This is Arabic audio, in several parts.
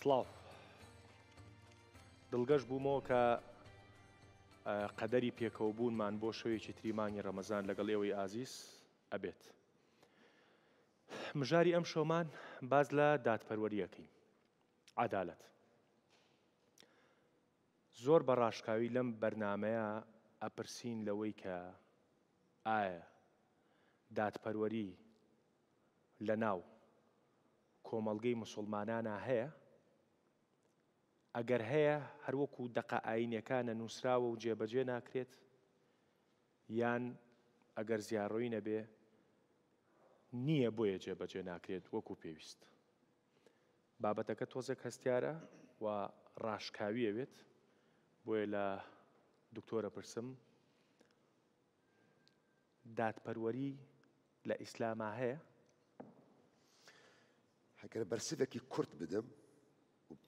سلااو دڵگەشت بوومەوە کە قەدەری پێکەوبوونمان بۆ شوەیەکی تریمانی ڕەمەزان لەگەڵ ئێوەی ئازیز ئەبێت. مژاری ئەم شۆمان باز لە دادپەروەریەکەی عدالت. زۆر بە ڕاشکاوی لەم بەرنمەیە ئەپرسین لەوەی کە ئایا دادپەروەری لە ناو کۆمەلگەی مسلمانانە هەیە ئەگەر هەیە هەروەکو دقە ئاینەکانە نووسراوە و جێبەجێ ناکرێت یان ئەگەر زیارڕۆی نەبێ نییە بۆیە جێبەجێ ناکرێت وەکو پێویست. بابەتەکە تۆزێک هەستیارە و ڕاشکاویەوێت بۆیە لە دکتۆرە پرسم دادپەروەری لە ئیسلامە هەیە؟ هەگەر بەرسێکی کورت بدەم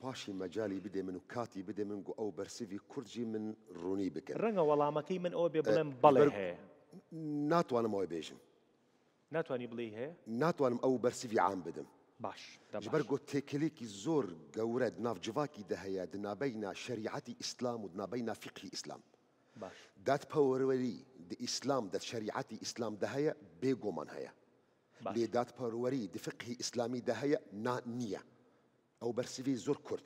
باشي مجالي بدي من كاتي بدي بدێ من و ئەو بەرسیوی کورجی من ڕوونی بکە ڕەنگە وەڵامەکەی من او بێ أه، بله ناتو انا ناتوانم ئەوەی ناتو ناتوانانی بڵێ ناتو انا او برسيفي عام بدم باش بەر گۆ تێکلێکی زۆر گەورە نافجیواکی دەهەیە دنابەینا شریعەتی ئیسلام و دنابەی نافقی ئیسلام دادپەوەروەری د ئیسلام دە شریعەتی ئیسلام دەهەیە بێگۆمان هەیە لێ دادپەروەری دفقی اسلامي دهيا نا نییە او برسيفي زور كرد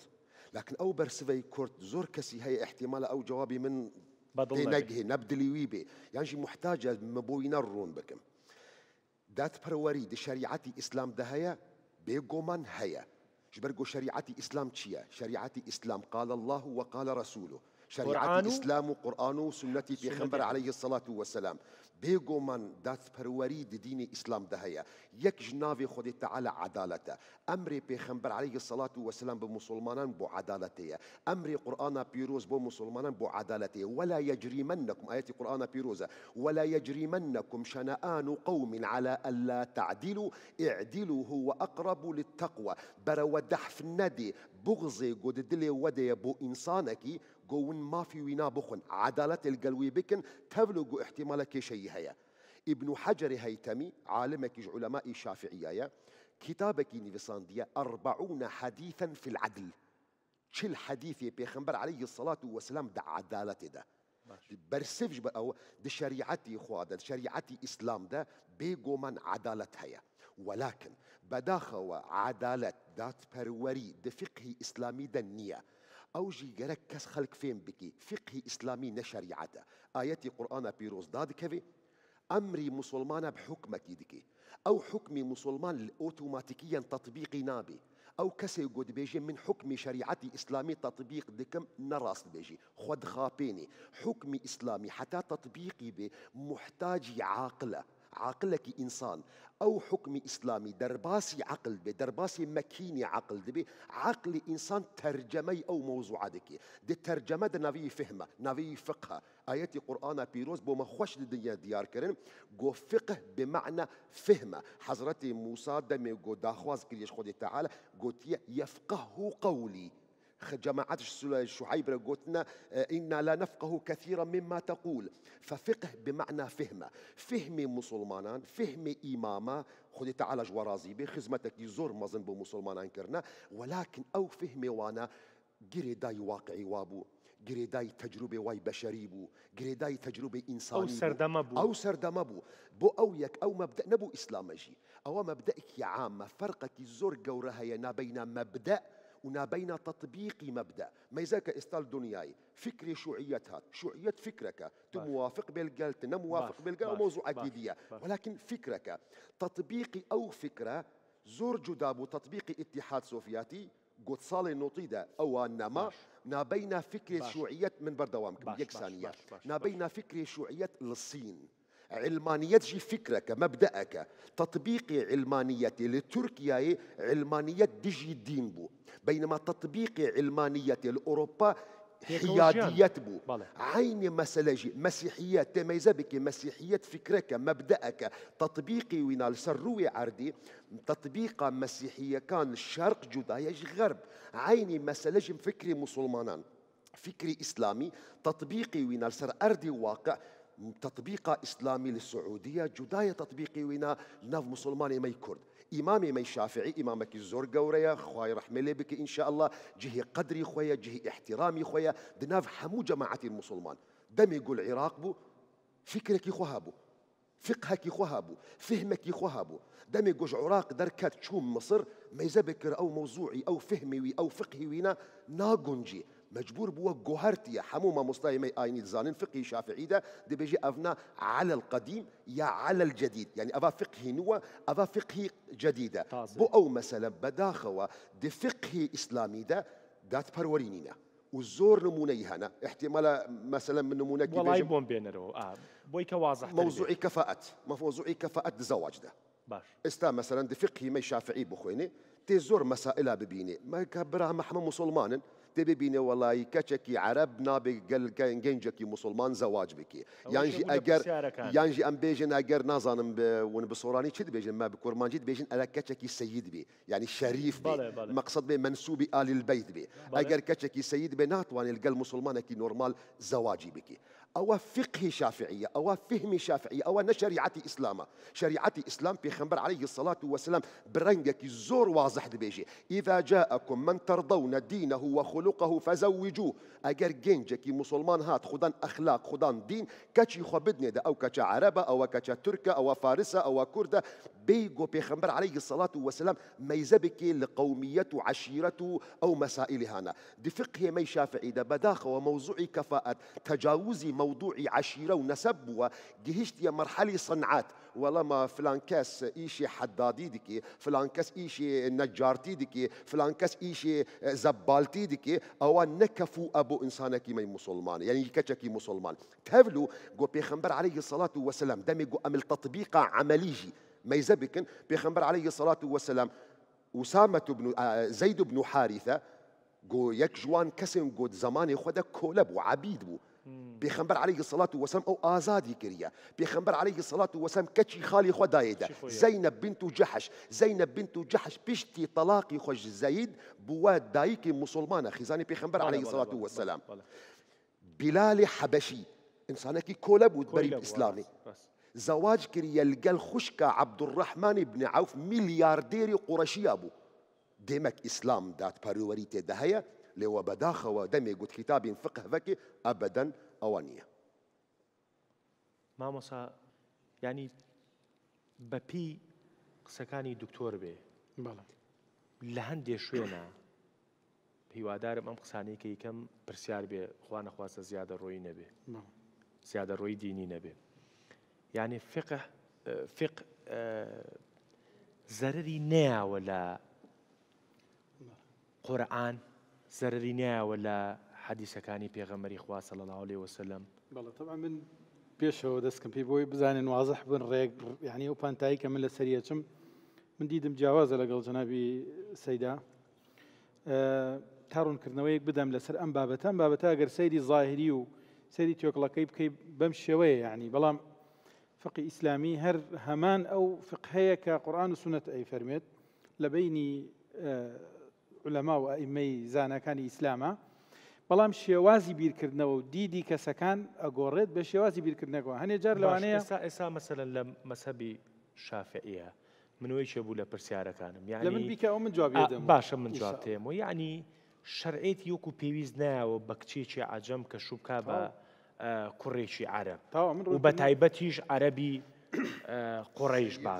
لكن او برسيفي كرد زور كسي هي احتمال او جوابي من بدل تنجهي نبدلي ويبي يعني محتاجة مبوينا الرون بكم دات بروري دي شريعتي اسلام ده هيا بيقو من هيا جبرقو شريعتي اسلام تشيا شريعتي اسلام قال الله وقال رسوله شريعة الإسلام وقرآن وسنتي في خبر عليه الصلاة والسلام بێگۆ من دادپەروەری دینی ئیسلام اسلام یەک ژناوی خودی تەعاال عدالەتە ئەمری امري عەیە عليه الصلاه والسلام بە بو بۆ امري قرانا بيروز بو مسلمان بو بۆ ولا يجرمنكم آياتي قرانا بيروز ولا يجرمنكم شنآن قوم على ألا تعدلوا اعدلوا هو أقرب للتقوى برا ودحف ندي بغزي قد دلي ودي بو إنسانكي جون ما في وينا بخن عدالة القلوي بكن تبلغ احتمال كي شيء هيا ابن حجر هيتمي عالمك علماء الشافعية كتابك نيفساندية أربعون حديثا في العدل شل حديث بيخنبر عليه الصلاة والسلام دع عدالة ده برسفج او د شريعتي خوا دا شريعتي اسلام ده بيجو من عدالت هيا ولكن بداخل عدالة ذات بروري د فقه اسلامي دنيا اوجی گەرە کەس خەلک فێم بکی فقی ئیسلامی اياتي ئاەتی بيروز داد كفي امري مسلمانا بحكمك يدكي او حكمي مسلمان تطبيقي نابي او كسي قد بيجي من شريعتي اسلامي تطبيق دكم دکەم بيجي بێژی خابيني حكمي اسلامي حتى تطبيقي بێ محتاجی عاقله عقلك انسان او حكم اسلامي درباسي عقل به درباسي مكيني عقل به عقل انسان ترجمه او موضوع دكي دي ترجمه د فهمه نبي فقه آیت قرآن بيروز بو مخوش دنیا ديار كرن جو فقه بمعنى فهمه حضرت موسى دمي جو داخواز كريش خدي تعالى جو تیه یفقه جماعات شعيب قلتنا إنا آه، لا نفقه كثيرا مما تقول ففقه بمعنى فهمة فهمي مسلمان فهمي إماما خذي تعالى جوارازيبي خزمتك يزور مظن مسلمان كرنا ولكن أو فهمي وأنا قري داي واقعي وابو گرێدای تەجروبێ وای بەشەری بوو تجربة تەجروبی أو سەردەمە أو ئەو بو بو بۆ أو یەک ئەو مەبدە نەبوو أو مبدأك يا عامة فرقة الزور گەورە ينا بين مبدأ بين تطبيق مبدا ما يزالك استال دنياي فكري شيوعيتها شيوعيه فكرك تموافق بالقال تنموافق بالقال موضوع عقيديه ولكن فكرك تطبيقي او فكره زور جدابو تطبيق اتحاد سوفياتي قد صالي نطيدة أو نما نابينا فكرة شيوعية من بردوامك يكسانية نابينا فكرة شيوعية للصين تجي فكرك مبدأك تطبيق علمانيتي لتركيا علمانية تجي دين بو بينما تطبيق علمانية لأوروبا حياديات بو عين مسألة مسيحية تميزة بك مسيحية فكرك مبدأك تطبيقي وينال سروي عردي تطبيق مسيحية كان الشرق جدايش غرب عيني مسألة فكري مسلمانان فكري إسلامي تطبيقي وينال سر أرضي واقع تطبيق إسلامي للسعودية جداية تطبيقي وينا ناف مسلماني مي كرد إمامي مي شافعي إمامك الزور قوريا خواي رحمة لي بك إن شاء الله جهي قدري خويا جهي احترامي خويا دناف حمو جماعه المسلمان دم يقول عراق بو فكرك يخوهابو فقهك يخوهابو فهمك يخوهابو دم يقول عراق دركات شوم مصر ما يزبكر أو موضوعي أو فهمي أو فقهي وينا ناقنجي مجبور بو جوهرتي حمومه مصطهمه ايني زانن فقهي شافعي ده دي بيجي افنا على القديم يا على الجديد يعني افا فقهي نوا افا فقهي جديده بو او مثلا بداخوا دي فقهي اسلامي ده دات برورينينا وزور نموني هنا احتمال مثلا من نمونك والله بون بينرو اه بويك واضح موضوع كفاءة موضوع كفاءة الزواج ده باش استا مثلا دي فقهي مي شافعي بخويني تي مسائل مسائلها ببيني ما كبرها محمد مسلمان ته ببینه والله کچکی عرب نابه گل گنجکی مسلمان زواج بکی یعنی اگر یعنی ام بیژن اگر نازانم ون بصورانی چی بیژن ما بکورمانجی بیژن الا کچکی سید بی یعنی شریف بی مقصد به منسوب آل البيت بی اگر کچکی سید بی ناتوان الگل مسلمان کی نورمال زواجی بکی او فقه شافعيه او فهم شافعيه او إسلامة شريعه اسلام في اسلام عليه الصلاه والسلام برنجك الزور واضح دبيجي اذا جاءكم من ترضون دينه وخلقه فزوجوه أجر جنجك مسلمان هات خدان اخلاق خدان دين كاتشي خبدني ده او كاتش عربه او كاتش تركه او فارسه او كرده بيجو خمبر عليه الصلاه والسلام يزبك لقوميته عشيرته او مسائل هنا دفقه مي شافعي ده بداخ وموضوع كفاءه تجاوزي موضوعي عشيرة ونسب وجهشت يا مرحلة صنعات ولما فلانكاس إيشي حدادي دكي إيشي نجارتي دكي إيشي زبالتي دكي أو نكفو أبو إنسانا كي مسلمان يعني كتشا كي مسلمان تهفلو جو بيخنبر عليه الصلاة والسلام دمي جو أمل تطبيق عمليجي ما يزبكن بيخنبر عليه الصلاة والسلام أسامة بن آه، زيد بن حارثة جو يك جوان كسن جو زمان خدك كولب وعبيد بو پیغمبر عليه الصلاة والسلام او آزادي كريا پیغمبر عليه الصلاة والسلام كشي خالي خو دايدا زينب بنت جحش زينب بنت جحش بيشتي طلاقي خوش زايد بواد دايك مسلمانه خزاني پیغمبر عليه الصلاة والسلام بلال حبشي انسانکی كولب بود إسلامي زواج كريا لقال خشک عبد الرحمن بن عوف ملياردير قرشي ابو دمك اسلام دات پروری دهيا لو هو ودمي ودمج وتكتابين فقه ذكي أبدا أوانية مامۆسا ینی يعني بەپی قسەکانی دکتۆر بێ لە هەندێ شوێنە هیوادارم ئەم قسانەی کە یکەم پرسیار بێ خوانەخواستە زیادە ڕۆی نەبێ زیادە ڕۆی دینی نەبێ یعنی فق اه، اه، زەرری نیاوە لە قرآن زەرری نایەوە لە حەدیسەکانی پێغەمەری خوا سەڵ لەڵێ وسلم بەڵە طبعا من بيشو دەستکەم پێی بۆی بزانین وازح بن ڕێک یعنی ئەو پانتایی کە من لە سەریەچم من دیدم سيدا لەگەڵ تارون كرنويك بدم لسر أم ئەم أم بابەتە ئەگەر سيدي ظاهری و سەری تۆکڵەکەی بکەی بەم شێوەیە یعنی بەڵام فقی ئیسلامی هەر هەمان ئەو فقهەیە کە قورآان و سنت ئەی فەرمێت لە لەما و ئەیمەی زانەکانی ئیسلامە بەڵام شێوازی بیرکردنەوە و دیدی کەسەکان ئەگۆڕێت بە شێوازی بیرکردنەوە هەنێ جار لەوانەیە ئێستا مەسەل لە مەسەبی شافعەیە منەوەی شێبوو لە پرسیارەکانم یا لە من بیکە من جوابدەم باشە من جوابتێمەوە یعنی شەرعێت یوەکو پێویست نایەوە بە کچێکی عجەم کە شوبکە بە کوڕێکی عرب و بە تایبەتیش عەربی قڕیش با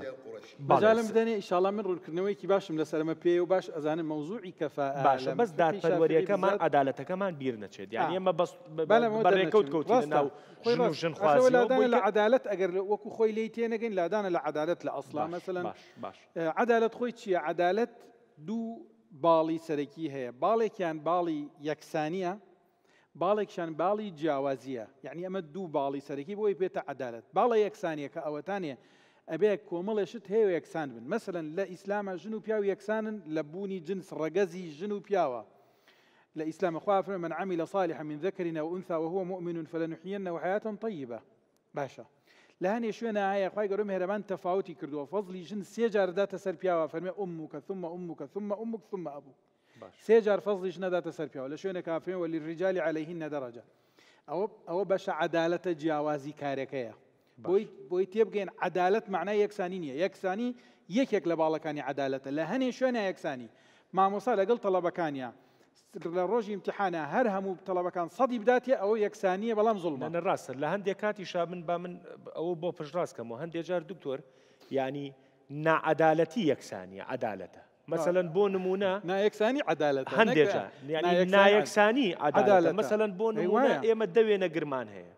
بەجاالم بدەنێ ئیشاڵە من ڕوونکردنەوەیکی باشم لەسەرمە پێ و باش ئەزانم مەوزوعی کەفا باشە بەس دادپەروەریەکەمان ئەدالەتەکەمان بیر نەچێت یان ئێمە بەڵێکوتکەوتژن لە عدالت ئەگەر وەکو خۆی لی تێنەگەین لادانە لە عدالت لە ئەسلام مثلەن عدالت خۆی چییە عدالت دوو باڵی سەرەکی هەیە باڵێکیان باڵی یەکسانیە باڵێکشان باڵی جیاوازیە یعنی ئەمە دوو باڵی سەرەکی بۆی بێتە عدالت باڵە یەکسانیە کە ئەوەتانێ ئەبێ کۆمەڵێشت هەیە یەکسان بن مثلەن لە ئیسلامە ژن و پیاو یەکسانن لە بوونی جنس ڕگەزی ژن و پیاوە لە ئیسلام خوافر من عامی لە صالح من ذکرینە و ئونسا وهوە مؤمنون فلەنحیەنەوە حياتم طیبە باشە لە هەنێ شوێنە ئایا خی گەرم هێرەبان تەفاوتی کردووە فەزلی ژن سێجارداتە سەر پیاوە فەرمێ ئەم و کە ثمە ئەم و کە ثمە ئەم ثمە ئەبوو سێ جار فەزلیش نەداتە سەر پیاوە لە شوێنە کافێەوە لی ڕیجای عليهین نەدەڕەجە ئەو ئەوە بەشە عدالەتە جیاوازی کارەکەیە بۆی بۆی تێبگەین عدالت معنای یەکسانی نیە یەکسانی یەکێک لە باڵەکانی عدالەتە لە هەنێ شوێنە یەکسانی مامۆسا لەگەڵ تەڵەبەکانە لە ڕۆژی امتحانە هەر هەموو تەڵەبەکان سەدی بداتێ ئەو یەکسانیە بەڵام زڵمانە ڕاستە لە هەندێک کاتی شابن با من ئەوە بۆ پشڕاستکەمەوە هەندێک جار دکتۆر ینی نعدالەتی یەکسانیە عدالەتە مثلەن بۆ نمونە نایەکسانی عدالت هەندێک نایەکسانی عدالت مثلەن بۆ نمونە ئێمە دەوێنە گرمان هەیە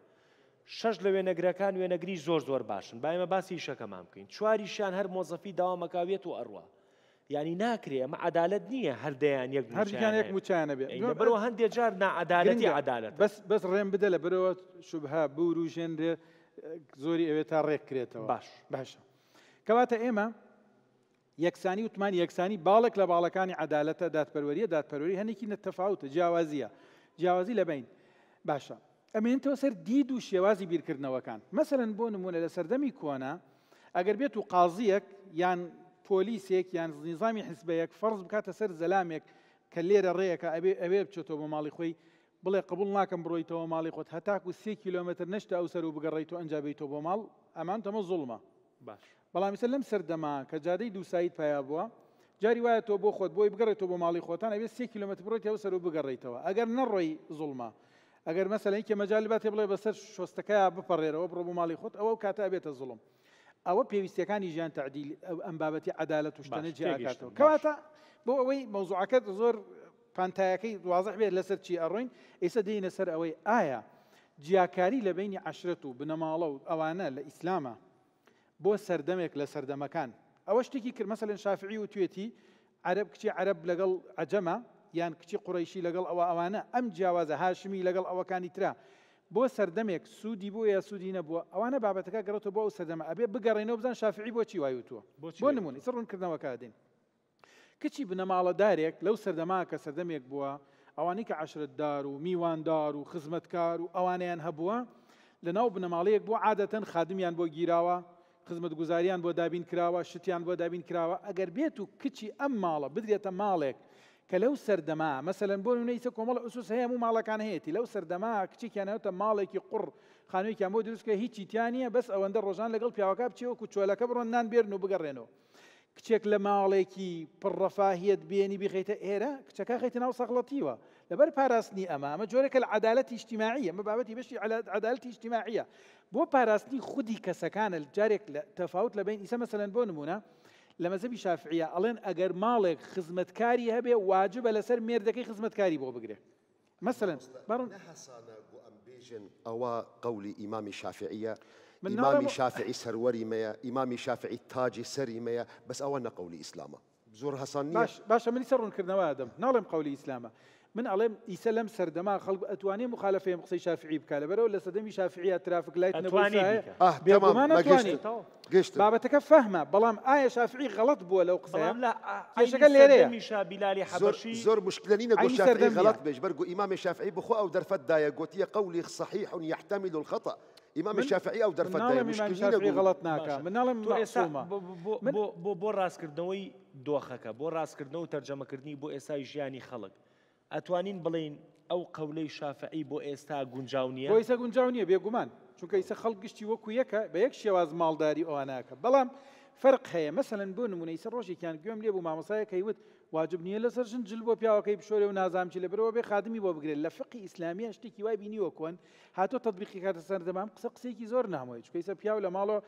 شەش لە وێنەگرەکان وێنەگری زۆر زۆر باشن با ئێمە باسی شەکەمان بکەین چواریشیان هەر مۆزەفی داوامەکاوێت و ئەڕە ینی ناکرێ ئەمە عدالت نییە هەردەیان یەک هەران یەک موچانە بێ بەرەوە هەندێک جار نعادالەتی عدالت بەس بەس ڕێم بدە لە برەوە شوبها بور و ژێنرێ زۆری ئەوێت تا ڕێک کرێتەوە باش باشە کەواتە ئێمە یەکسانی وتمان یەکسانی باڵێک لە باڵەکانی عدالەتە دادپەروەریە دادپەروەری هەنێکی نەتەفاوتە جیاوازیە جیاوازی لەبین باشە ئەمێنتەوە سەر دید و شێوازی بیرکردنەوەکان مەمثلەن بۆ نمونە لە سەردەمی کۆنا ئەگەر بێت و قازیەک یان پۆلیسێک یان نظامی حزبەیەک فەرز بکاتە سەر زەلامێک کە لێرە ڕێیەکە ئەوێ بچێتەوە بە ماڵی خۆی بڵێ قبول ناکەم بڕۆیتەوە ماڵی خۆت هەتاکو سێ کیلومتر نشتا ئەو سەر و بگەڕیت و ئەنجابیتەوە بۆ ماڵ ئەمان تەمە زوڵمە باش بەڵامیسە لەم سەردەما کە جادەی دووسایت پیا بووە جاری وایە تۆ بۆ خۆت بۆی بگەڕێتەوە بۆ ماڵی خۆتان ئەوێت سێ کیلومتر بڕێت ئەو سەر و بگەڕیتەوە ئەگەر نەڕۆی زوڵما ئەگەر مەسەلەی کە مەجاالباتێ بڵێ بەسەر شۆستەکەی بپەڕێرەوە بڕۆ بۆ ماڵی خۆت ئەوە کاتە ئەبێتە زوڵم ئەوە پێویستەکانی ژیان تعدیل ئەم بابەتی عدالت و شتەنە جیاکاتەوە کەواتە بۆ ئەوەی مەوزوعەکەت زۆر پانتایەکەی دوازح بێت لەسەر چی ئەڕۆین ئێستا دێنە سەر ئەوەی ئایا جیاکاری لە بینی عشرەت و بنەماڵە و ئەوانە لە ئیسلامە بۆ سەردەمێک لە سەردەمەکان ئەوە شتێکی کرمەسەلێن شافعی و توێتی عرب کچی عرب لەگەڵ ئەجەمە یان کچی قڕیشی لەگەڵ ئەوە ئەوانە ئەم جیاوازە هاشمی لەگەڵ ئەوەکانی ترا بۆ سەردەمێک سوودی بۆ یا سوودی نەبووە ئەوانە بابەتەکە گەڕێتەوە بۆ ئەو سەردەمە ئەبێ بگەڕێنەوە بزان شافعی بۆچی وایوتوە بۆ نمونی سڕونکردنەوەکە دێن کچی بنەماڵەدارێک لەو سەردەما کە سەردەمێک بووە ئەوانەی کە عشرتدار و میواندار و خزمەتکار و ئەوانیان هەبووە لەناو بنەماڵەیەک بۆ عادەتەن خادمیان بۆ گیراوە خزمەت گوزاریان بۆ دابین کراوە شتیان بۆ دابین کراوە ئەگەر بێت و کچی ئەم ماڵە بدرێتە ماڵێک کە لەو سەردەما مەسەەن بۆ نویسە کۆمەڵ ئوسوس هەیە و ماڵەکان هەیەی لەو سەردەما کچیکیانەوەتە ماڵێکی قڕ خانوویان بۆ دروستکە هیچی تیانە بەس ئەوەندە ڕۆژان لەگەڵ پیاوەکە بچێوەکو چۆلەکە بڕۆن نان بێرن و بگەڕێنەوە. کچێک لە ماڵێکی پڕەفاهیت بێنی بخیتە ئێرە کچەکە خیتە ناو سەغڵەتیوە لەبەر پاراستنی اما جوری که عدالت اجتماعیه ما مە بابەتی بەشی عدالت اجتماعیه بو پاراستنی خودی کەسەکانە جارێک تەفاوت لە بین ئیسە مەسەلەن بۆ نمونە لە مەزەبی شافعیە ئەڵێن ئەگەر ماڵێک خزمەتکاری هەبێ واجبە لەسەر مێردەکەی خزمەتکاری بۆ بگرێ مثلا بەڕون بێژن ئەوە قولی ئیمامی امام من إمامي شافعي سروري ميا إمامي شافعي تاجي سري ميا بس أولا قولي إسلامه زور حسانية باش باش من سرون كرنا ادم نعلم قولي إسلامه من علم يسلم سردما خلق أتواني مخالفة مقصي شافعي بكالة برا ولا سردمي شافعية ترافق لايت نبوسها أه تمام ما أتواني قشت بابتك فهمة بلام آية شافعي غلط بو لو قصي بلام لا أي آه، شكل لي ريا بلالي حبرشي زور مشكلني نقو شافعي غلط بيش برقو إمام شافعي بخو أو درفت دايا قوتي قولي صحيح يحتمل الخطأ امام الشافعي او درفت دايا مشكلين اقول غلط ناكا من نعلم معصومة بو بو بو راس كردنوي دوخك بو راس كردنوي ترجمة كردني بو إساي جياني خلق ئەتوانین بڵین ئەو قەولەی شافعی بۆ ئێستا گونجاو نیە ئێستا گونجاو نیە بێگومان چونکە ئیسە خەڵگشتی وەکو یەکە بە یەک شێواز ماڵداری ئەواناکە بەڵام فرق هەیە مەمثلەن بۆ نمونەیسە ڕۆژێکیان گوێم لێ بوو مامەسایەکەی وت واجب نییە لەسەر ژنجل بۆ پیاوەکەی بشۆرە و نازامچی لە برەوە بێ خادمی بۆ بگرێت لە فقی ئیسلامی شتێکی وای بینیوە کۆن هاتۆ تطببیقی کاتە سەر دەمام قسە قسێکی زۆر نامۆی چکەیسە پیاو لە ماڵۆ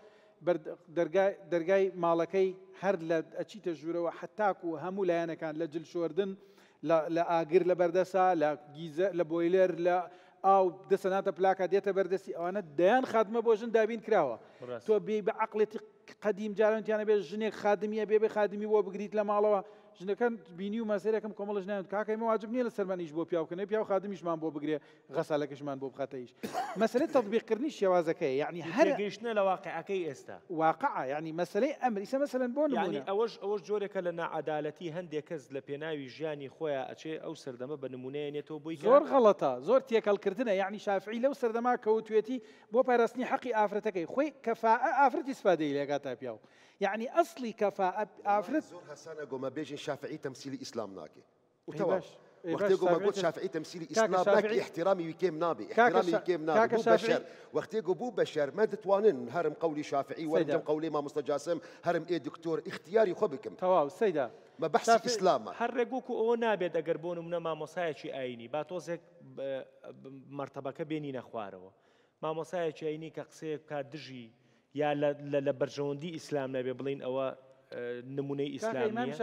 دەرگای ماڵەکەی هەر لە ئەچیتە ژوورەوە حتاک و هەموو لایەنەکان لە جل شوردن لە ئاگر لە بەردەسا لە گیزە لە بۆیلەر لە ئاو دەسەناتە پلاکە دێتە بەردەسی ئەوانە دەیان خاتمە بۆ ژن دابین کراوە تۆ بێ بە عقلێتی قدیم جارانتیانە بێ ژنێک خادمیە بێ بێ خادمی بۆ بگریت لە ماڵەوە ژنەکان بینی و ماسیرەکەم کۆمەڵش نایەن ما واجب نیە لە سەرمانیش بۆ پیاوکەنێ پیا و خادمیشمان بۆ بگرێ غەسالەکەشمان بۆ بخەتەیش مەسلەی تەطببیقکردنی شێوازەکەی یعنی هەر گەشتە لە واقعەکەی ئێستا واقع ینی مەسلەی ئەمریسە مەمثلەن بۆ ینی ئەوەش ئەوەش جۆرێکە لە نعادالەتی هەندێک کەس لە پێناوی ژیانی خۆیان ئەچێ ئەو سەردەمە بە نمونەیەنێتەوە بۆی زۆر غەڵەتە زۆر تێکەڵکردنە یعنی شافعی لەو سەردەما کەوتوێتی بۆ پاراستنی حەقی ئافرەتەکەی خۆی کەفا ئافرەتی سپادەی لێگات تا پیاو يعني اصلي كفاءه افرض زور حسن هسانا ما بيجي شافعي تمثيل اسلام ناكي وتوام وقت ما قلت شافعي تمثيل اسلام لك احترامي وكيم نابي احترامي وكيم نابي بو بشر وقت يقول بو بشر ما تتوانن هرم قولي شافعي ورم قولي ما مستجاسم هرم اي دكتور اختياري خبكم تواو السيدة ما بحث اسلام حرقوك او نابي دقربون من ما مصايشي ايني باتوزك مرتبه بيني نخوارو ما مصايشي ايني كقسيب كدجي یا لە بەرژەوەندی ئیسلام نەبێ بڵین ئەوە اه، نمونەی ئیسلامی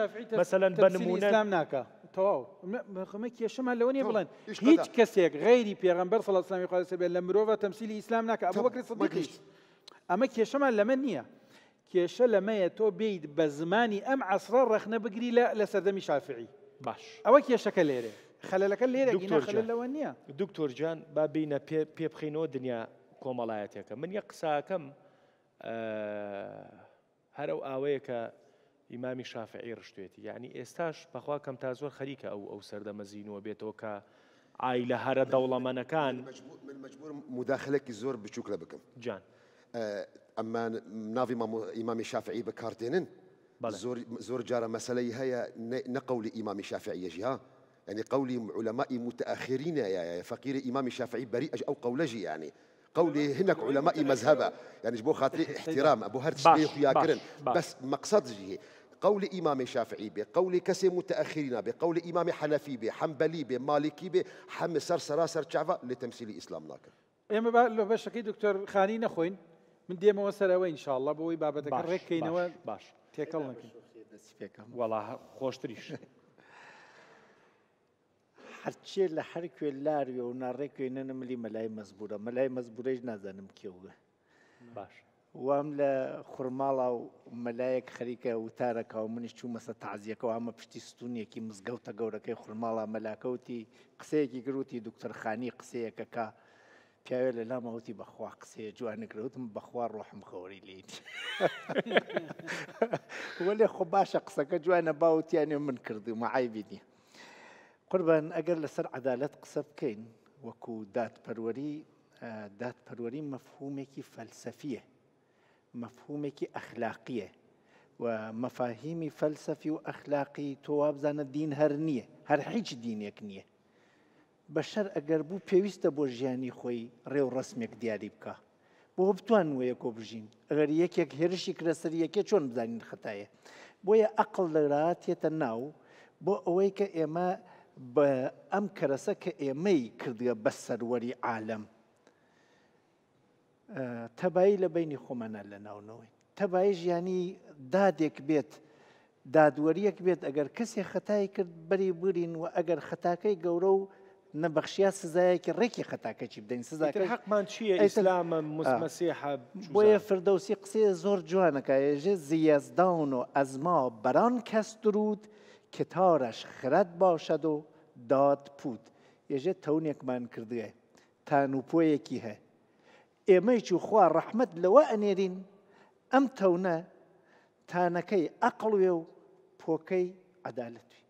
مثللا بە نمونە ناکە تەواومە کێشەمە لەوەنی بڵێن هیچ کەسێک غیری پێغمبەر سەڵسلامی خوازە بێت لە مرۆڤ تەمسیلی ئیسلام ناکە ئەوەکرێت ئەمە کێشەمان لەمە نییە. کێشە لەمەیە تۆ بیت بە زمانی ئەم عسرە ڕخنە بگری لا سەردەمی شافعی باش ئەوە کێشەکە لێرێ خەلەکە لێرە لەوە نییە دکتۆرجان با بینە پێ بخینەوە دنیا کۆمەڵایەتێکە من یە قساکەم آه، هر او ئاوەیە امام ئیمامی شافعی ڕشتێتی یعنی کم بەخوا خریک او او سرد مزین و بیتو ک عائله هر ئای من کان من مجبور مداخله کی زور بچوکل بکم جان آه، ئەمە ما امام شافعی زور زور جار مەسلەی هەیە نقل امام شافعی ها يعني قولي علماء متأخرين يا فقير إمام الشافعي بريء أو قولجي يعني قولي هناك علماء مذهبة يعني جبو خاطري احترام ابو هرتش يا كرن بس مقصد جي قول إمام شافعي به قول كسي متأخرين به قول إمام حنفي به حنبلي به مالكي به حم سر شعفة لتمثيل الاسلام ناكر ئێمە باش بەشەکەی دكتور خانی نەخۆین من ديما دێمەوە سەرەوە ئینشاءله بۆی بابەتەکە ڕێککەینەوە باش تكلمك والله خوش تريش هرچی له هر کولار یو ناره کوینن ملي ملای مزبوره ملای مزبوره نازنم کیوغه باش وام لە خوماڵا و مەلایەک خەریکە وتارەکە و منیش چوو مەسە تازیەکە و ئەمە پشتی ستونیەکی مزگەوتە گەورەکەی خوماڵا مەلاکەوتی قسەیەکی گروتی دکتەرخانی قسەیەکە کا پیاوێ لە لامەوتی بەخوا قسەیە جوانەگرەوتم بەخوا ڕۆحم خەوری لیت وەێ خۆ باشە قسەکە جوانە باوتیانێ من کردو مەعایبینی قربان ئەگەر لەسەر عدالت قسە بکەین وەکو دادپەروەری دادپەروەری مەفهومێکی فەلسەفیە مەفهومێکی ئەخلاقیە و مەفاهیمی فەلسەفی و ئەخلاقی تۆ وابزانە دین هەر نییە هەر هیچ دینێک نییە بەشەر ئەگەر بوو پێویستە بۆ ژیانی خۆی ڕێو ڕسمێک دیاری بکە بۆ بتوان وەیە کۆ بژین ئەگەر یەکێک هێرشی کرەسەر یەکێ چۆن بزانین خەتایە بۆیە ئەقل لەراتێتە ناو بۆ ئەوەی کە ئێمە بە ئەم کەرەسە کە ئێمەی کردگە بە سەروەری عالم. تەبایی لە بینی خۆمانە لە ناونەوەی. تەبایی ژیانی دادێک بێت دادوەریەک بێت ئەگەر کەسێک خەتای کرد بەری برین و ئەگەر خەتاکەی گەورە و نەبەخشیا سزایەکی ڕێکی خەتاکەچی بدەین سزاکە حقمان چییە ئیسلامە مسمەسیح بۆیە فردەوسی قسێ زۆر جوانەکە ێژێ زیەزداون و ئەزما بەران کەس درود. کتارش خرد باشد و داد پود یژە تەونێکمان کردوێ تانوپۆیەکی هەیە ئێمەیچ و خوا ڕەحمد لەوە ئەنێرین ئەم تەونە تانەکەی ئەقلوێ و پۆکەی عدالەتوی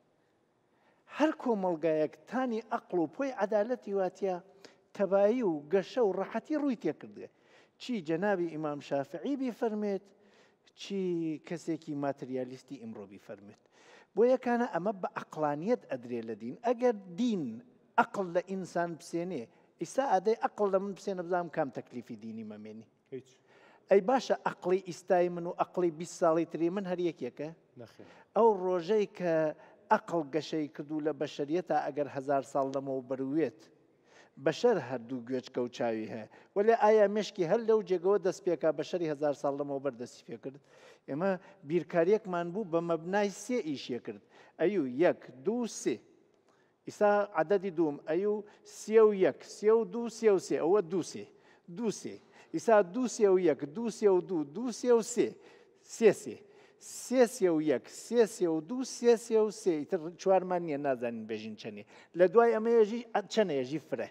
هەر کۆمەلگایەک تانی ئەقل و پۆی عدالەتی واتە تەبایی و گەشە و ڕەحەتی ڕووی تێکردێ چی جەناوی ئیمام شافعی بیفەرمێت چی کەسێکی ماتریالیستی ئیمڕۆبی فەرمێت بۆ یەکانە ئەمە بە ئەقلانیت ئەدرێ لە دین ئەگەر دین ئەقل لە ئینسان بسێنێ ئیسا ئادەی ئەقل لە من بسێنە بزانام کام تەکلیفی دینی مەمێنی ئەی باشە ئەقلی ئیستای من و ئەقلی 20 ساڵی تری من هەر یەکێکە ئەو ڕۆژەی کە ئەقل گەشەی کردو لە ئەگەر هزار ساڵ لەمەوە بەشەر هەردوو گوێچکە و چاوی هەیە وەێ ئایا مشکی هەر لەو جێگەوە دەست پێکا بەشەری هزار ساڵ لەمەوە بەردەستی پێکرد ئێمە بیرکاریەکمان بوو بە مەبنای سێ ئیشیە کرد ئەیو یەک دوو سێ ئیسا عدەدی دووم ئەیو سێ و یەک سێ و دوو سێ و سێ ئەوە دوو سێ دوو سێ ئیسا دوو سێ و یەک دوو سێ و دوو دوو سێ و سێ سێ سێ سێسیە و یەک سێسیە و دوو سێسیە و سێ چوارمان نیە نازانین بێژین چەنێ لە دوای ئەمەژی چەنێژی فرە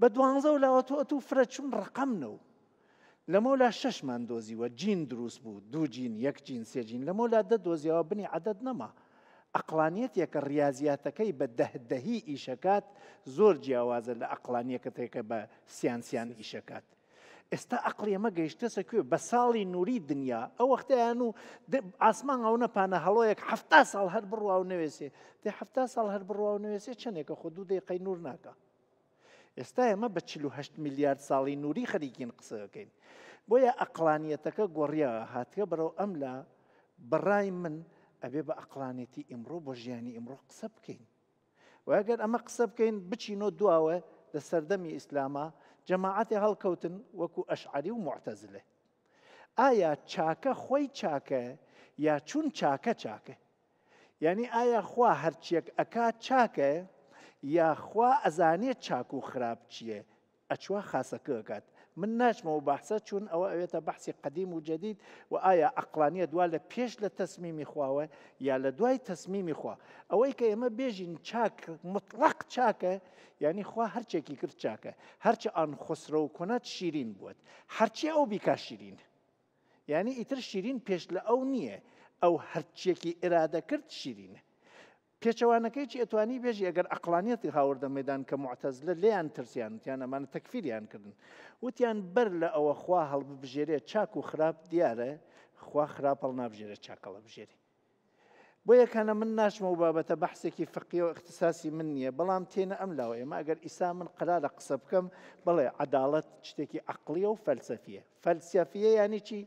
بە دوانزە و لاوە تۆ ئەتو فرە چم ڕقم نەوە لەمەلا شەشمان دۆزیوە جین دروست بوو دوو جین یەک جین سێجین لەمەلا دە دۆزیەوە بنی عدد نەما ئەقلانیەتێکە ریاضیاتەکەی بە دەهدەهی ئیشکات زۆر جیاوازە لە ئەقلانیەکەتێکە بە سیانسیان ئیشکات. ئێستا ئەقلیێمە گەیشتە سەکوێ بە ساڵی نووری دنیا ئەو وەختیان و ئاسمان ئەوە پانە هەڵۆیەک هەفتا ساڵ هەر بڕوا و نوێسێ دێ هەفتا ساڵ هەر بڕوا و نوێسێ چنێکە خود دوو دەیقی نور ناکە. ئێستا ئێمە بە چه میلیارد ساڵی نووری خەریکین قسەکەین بۆیە ئەقلانیەتەکە گۆڕیاوە هاتکە بەرەو ئەم لە بڕای من ئەبێ بە ئەقلانێتی ئیمڕۆ بۆ ژیانی ئیمڕۆ قسە بکەین وەگەر ئەمە قسە بکەین بچینۆ دواوە لە سەردەمی ئیسلامە جەماعاتی هەڵکەوتن وەکو ئەشعری و معتەزلێ ئایا چاکە خۆی چاکە یا چون چاکە چاکە یعنی ئایا خوا هەرچیەک ئەکا چاکە یاخوا ئەزانێت چاک و خراپ چییە ئەچوە خاسەکەکات من ناچمەوە بەحسە چون ئەوە ئەوێتە بەحسی قدیم و جدید و ئایا ئەقلانیە دوا لە پێش لە تەسمیمی خواوە یا لە دوای تەسمیمی خوا ئەوەی کە ئێمە بێژین چاک مطلق چاکە یعنی خوا هەرچێکی کرد چاکە هەرچی ئان خسرە و کۆنات شیرین بووت هەرچی ئەو بیکا شیرین یعنی ئیتر شیرین پێش لە ئەو نییە ئەو هەرچێکی ئێرادە کرد شیرینە پێچەوانەکەی چی ئەتوانی بێژی ئەگەر ئەقلانیەتی هاوردە مەدان کە معتەز لە لیان ترسیانتیان ئەمانە تەکفیریان کردن وتیان بەر لە ئەوە خوا هەڵبژێرێ چاک و خراپ دیارە خوا خراپەڵ نابژێرە چاکەڵە بژێری بۆ یەکانە من ناشمە و بابەتە بەحسێکی فقی و اختساسی من نییە بەڵام تێنە ئەم لاوە ئێمە ئەگەر ئیسا من قرارە قسە بکەم بڵێ عدالت شتێکی عقلیە و فەلسفیە فەلسفیە ینی چی؟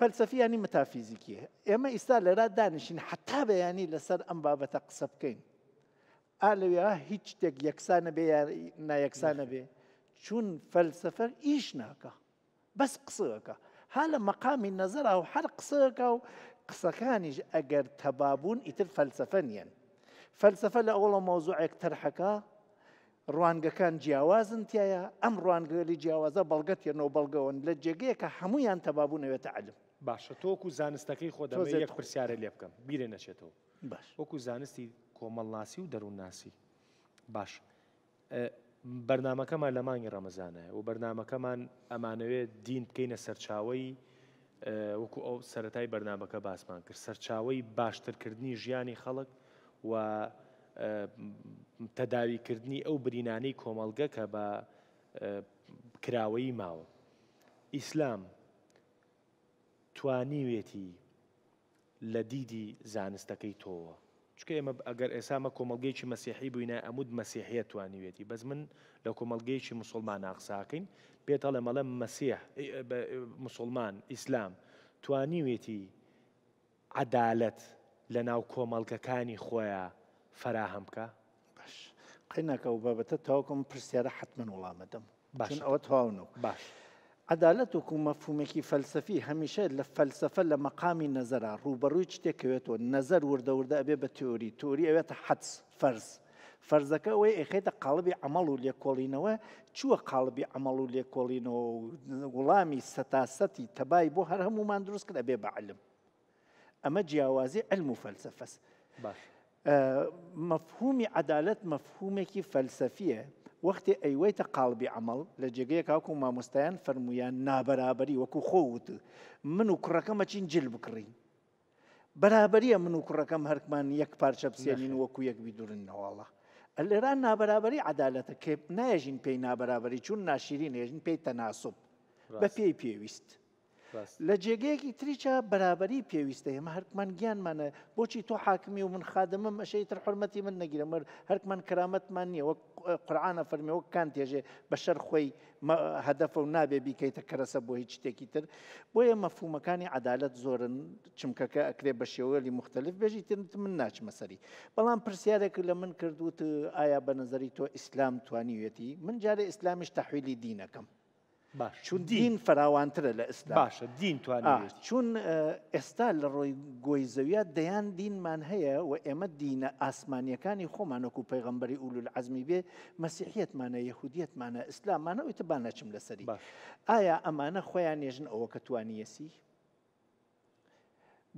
فەلسەفی ینی يعني متافیزیکی ئێمە ئیستا لەرا دانیشین حتا بە ینی يعني لەسەر ئەم بابەتە قسە بکەین ئا لەوێ هیچ شتێک یەکسانە بێ نایەکسانە نعم. بێ چون فەلسەفەر ئیش ناکە بەس قسەکە ها لە مەقامی نەزەرا و هەر قسەکە و قسەکانیش ئەگەر تەبابوون ئیتر فەلسەفە نیەن فەلسفە لە ئەوڵە مۆزوعێک تەرحەکە ڕوانگەکان جیاوازن تایە ئەم ڕوانگەلی جیاوازە بەڵگەت یەنەوە بەڵگەون لە جێگەیە کە هەمویان تەبابوونەوێتە علم باشە تۆکو زانستەکەی خۆدەمە یەک پرسیارە لێ بکەم بیرێ نەچێتەوە باش وەکو زانستی کۆمەڵناسی و دەروونناسی باش بەرنمەکەمان لە مانگی ڕەمەزانە و بەرنمەکەمان ئەمانەوێت دین بکەینە سەرچاوی وەکو ئەو سەتای بەرنمەکە باسمان کرد سەرچاوی باشترکردنی ژیانی خەڵک و تەداویکردنی ئەو برینانەی کۆمەلگە کە بە کراوەی ماوە ئیسلام توانیوێتی لە دیدی زانستەکەی تۆوە چکە ئێمە ئەگەر ئێسامە کۆمەلگەیکی مەسیحی بووینە ئەمود مەسیحەیە توانیوێتی بەس من لە کۆمەلگەیکی مسلمان ئاقساکەین پێتە لە مەڵە مەسیح مسلمان ئیسلام توانیوێتی عدالت لە ناو کۆمەلگەکانی خۆیان فراهم بکە باش قینەکە و بابەتە تاوکم پرسیارە حتمما وڵامەدەم باش ئەوە تەواون و باش. عدالتكم مفهومك فلسفي هميشه لە لمقام النظر مەقامی نەزەرا ڕوبەڕووی شتێکەوێتەوە ورد وردەوردە ئەبێ توري تۆری تۆری فرز حەدس فەرز. فەرزەکە ئەوەی ئەخێتە قالبی ئەمەڵ و شو چووە قالبی ئەمەڵ و لێکۆڵینەوە ستا سەتاسەتی تباي بو هەر هەمومان دروست کرد علم. اما جیاوازی ئەلم فلسفه فەلسفەس. باش. اه، عدالت مفهومك فلسفيه وەختی ئەیوەیتە قالبی ئەمەڵ لە جێگەیە کاکو و مامۆستایان فەرمویان نابەرابری وەکو خۆوت من و کوڕەکەمە چین جل بکڕین بەرابریە من و کوڕەکەم هەرکمان یەک پارچە بسیێنین وەکو یەکبی دورنەوەڵە لێران نابەرابری عدالەتە کێ نایژین پێی نابەرابری چون ناشیری نێژین پێی تەناسب بە پێی پێویست. لە جێگەیەکی تریچە بەرابەری پێویستە ئێمە هەرکمان گیانمانە بۆچی تۆ حاکمی و من خادمم ئەشەی تر حرمەتی من نەگیرە مەر هەرکمان کرامەتمان نیە وەک قورآانە فەرمیەوە کان تێژێ بە شەر خۆی هەدەفە و نابێ بیکەیتە کەرەسە بۆ هیچ شتێکی تر بۆیە مەفومەکانی عدالت زۆرن چمکەکە ئەکرێ بە شێوەلی مختلف بێژی ترت من ناچمەسەری بەڵام پرسیارێک لە من کردوت ئایا بە نظری تۆ ئیسلام توانیوێتی من جارە ئیسلامیش تحویلی دینەکەم. باش چون دین, دین فراوانترە لە ئسلام باشە دین توان چون ئێستا لە ڕۆی گۆیزەویە دەیان دینمان هەیە و ئێمە دینە ئاسمانیەکانی خۆمانەک و پەیغمبەری ئولول عزمی بێ مەسیحیتمانە یەخودیتمانە ئیسلاممانە ئەوی تبانەچم لەسەری ئایا ئەمانە خۆیان نێژن ئەوە کە توانیەسی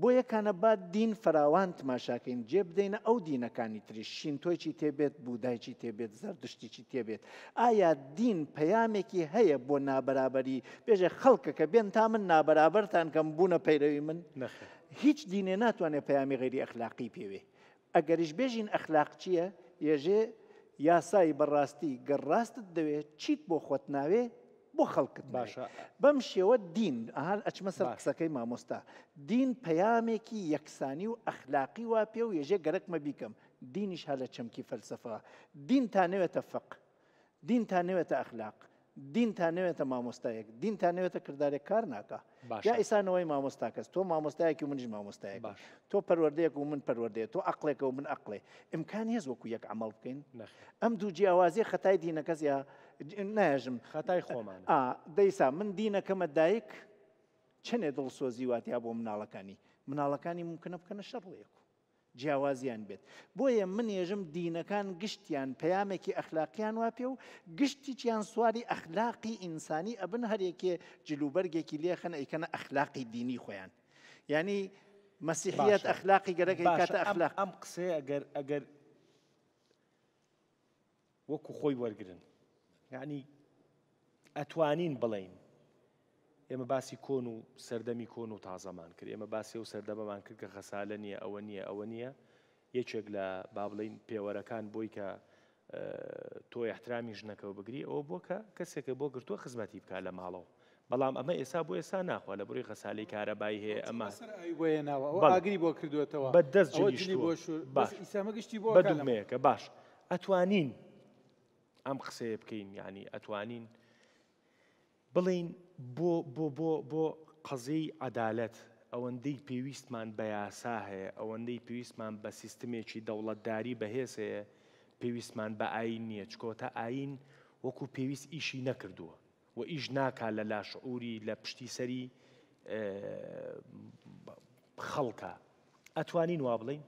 بۆ یەکانە با دین فراوان تماشاکەین جێ بدەینە ئەو دینەکانی تریش شین تۆیکی تێبێت بودایکی تێبێت زەردشتیی تێبێت ئایا دین پەیامێکی هەیە بۆ نابرابری بێژە خەڵکە کە بێن تا من نابرابرتان کەم بوونە پەیرەوی من هیچ دینێ ناتوانێت پەیامی غێری ئەخلاقی پێوێ ئەگەریش بێژین ئەخلاق چییە؟ یەژێ یاسایی بەڕاستی گەڕاستت دەوێت چیت بۆ خۆت ناوێ بۆ خەڵکت باشە بەم شێوە دین ئاهان ئەچمە سەر قسەکەی مامۆستا دین پەیامێکی یەکسانی و ئەخلاقی وا پێ و یەژێ گەرەکمە بیکەم دینیش هە لە چەمکی فەلسفە دین تا نوێتە فەق دین تا نوێتە ئەخلاق دین تا نوێتە مامۆستایەک دین تا نوێتە کردارێک کار ناکە یا ئیسانەوەی مامۆستا کەس تۆ مامۆستایەکی و منیش مامۆستایە باش تۆ پەروەردەیەک و من پەروەردەیە تۆ عقلێکە و من عقلێ ئمکان هێز وەکو یەک عمل بکەین ئەم دوو جیاوازی خەتای دینەکەس یا ناژم خەتای خۆمان دەیسا من دینەکەمە دایک چنێ دڵسۆزیواتیا بۆ مناڵەکانی مناڵەکانی ممکنە بکەنە شەڕێک و جیاوازیان بێت بۆیە من ێژم دینەکان گشتیان پەیامێکی ئەخلاقیان واپێ و گشتییان سواری ئەخلاقی ئینسانی ئەبن هەرێکێ جلوبەرگێکی لێخەن ئەیکەنە ئەخلاقی دینی خۆیان ینی مەسیحیت ئەخلاقی گەرەکەی کاتە ئەخلاق ئەم قسێ ئەگەر ئەگەر وەکو خۆی وەرگن یعنی ئەتوانین بڵین ئێمە باسی کۆن و سەردەمی کۆن و تازەمان کرد ئێمە باسی و سەردەمەمان کرد کە خەسالە نییە ئەوە نییە ئەوە نییە یەکێک لە با بڵین پێوەرەکان بۆی کە تۆ احترامی ژنەکە بگری ئەوە بۆ کە کەسێکە بۆ گرتووە خزمەتی بکە لە ماڵەوە بەڵام ئەمە ئێسا بۆ ئێسا ناخوا لە بڕی خەسالی کارەبایی هەیە ئەمە ئاگری بۆ کردوێتەوە بەدەست ئیسامەگەشتی بۆ بەدومەیەکە باش ئەتوانین ئەم قسەیە بکەین ینی ئەتوانین بڵین بۆ بۆ بۆ بۆ قەزەی عدالەت ئەوەندەی پێویستمان بە یاسا هەیە ئەوەندەی پێویستمان بە سیستمێکی دەوڵەتداری بەهێز هەیە پێویستمان بە ئاین نییە چکۆ تا ئاین وەکو پێویست ئیشی نەکردووە و ئیش ناکا لە لاشعوری لە پشتی سەری خەڵکە ئەتوانین وا بڵین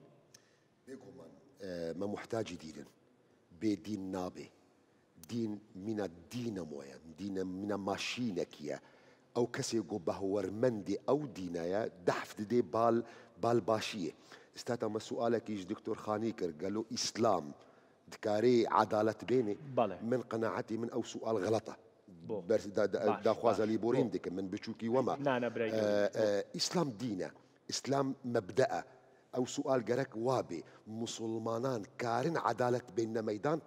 بێگومان مە محتاجی دیرن بێدین نابێ دين من مويا دين من ماشينكيا او كسي قبه ورمندي او دينايا دحف دي بال بال باشيه استاتا ما سؤالك يج دكتور خانيكر قالوا اسلام دكاري عدالة بيني بلي. من قناعتي من او سؤال غلطه بس دا دا, دا خوازا لي بوريندك من بتشوكي وما نانا آآ آآ اسلام دينا اسلام مبدأه او سؤال جرك وابي مسلمانان كارن عدالة بين ميدان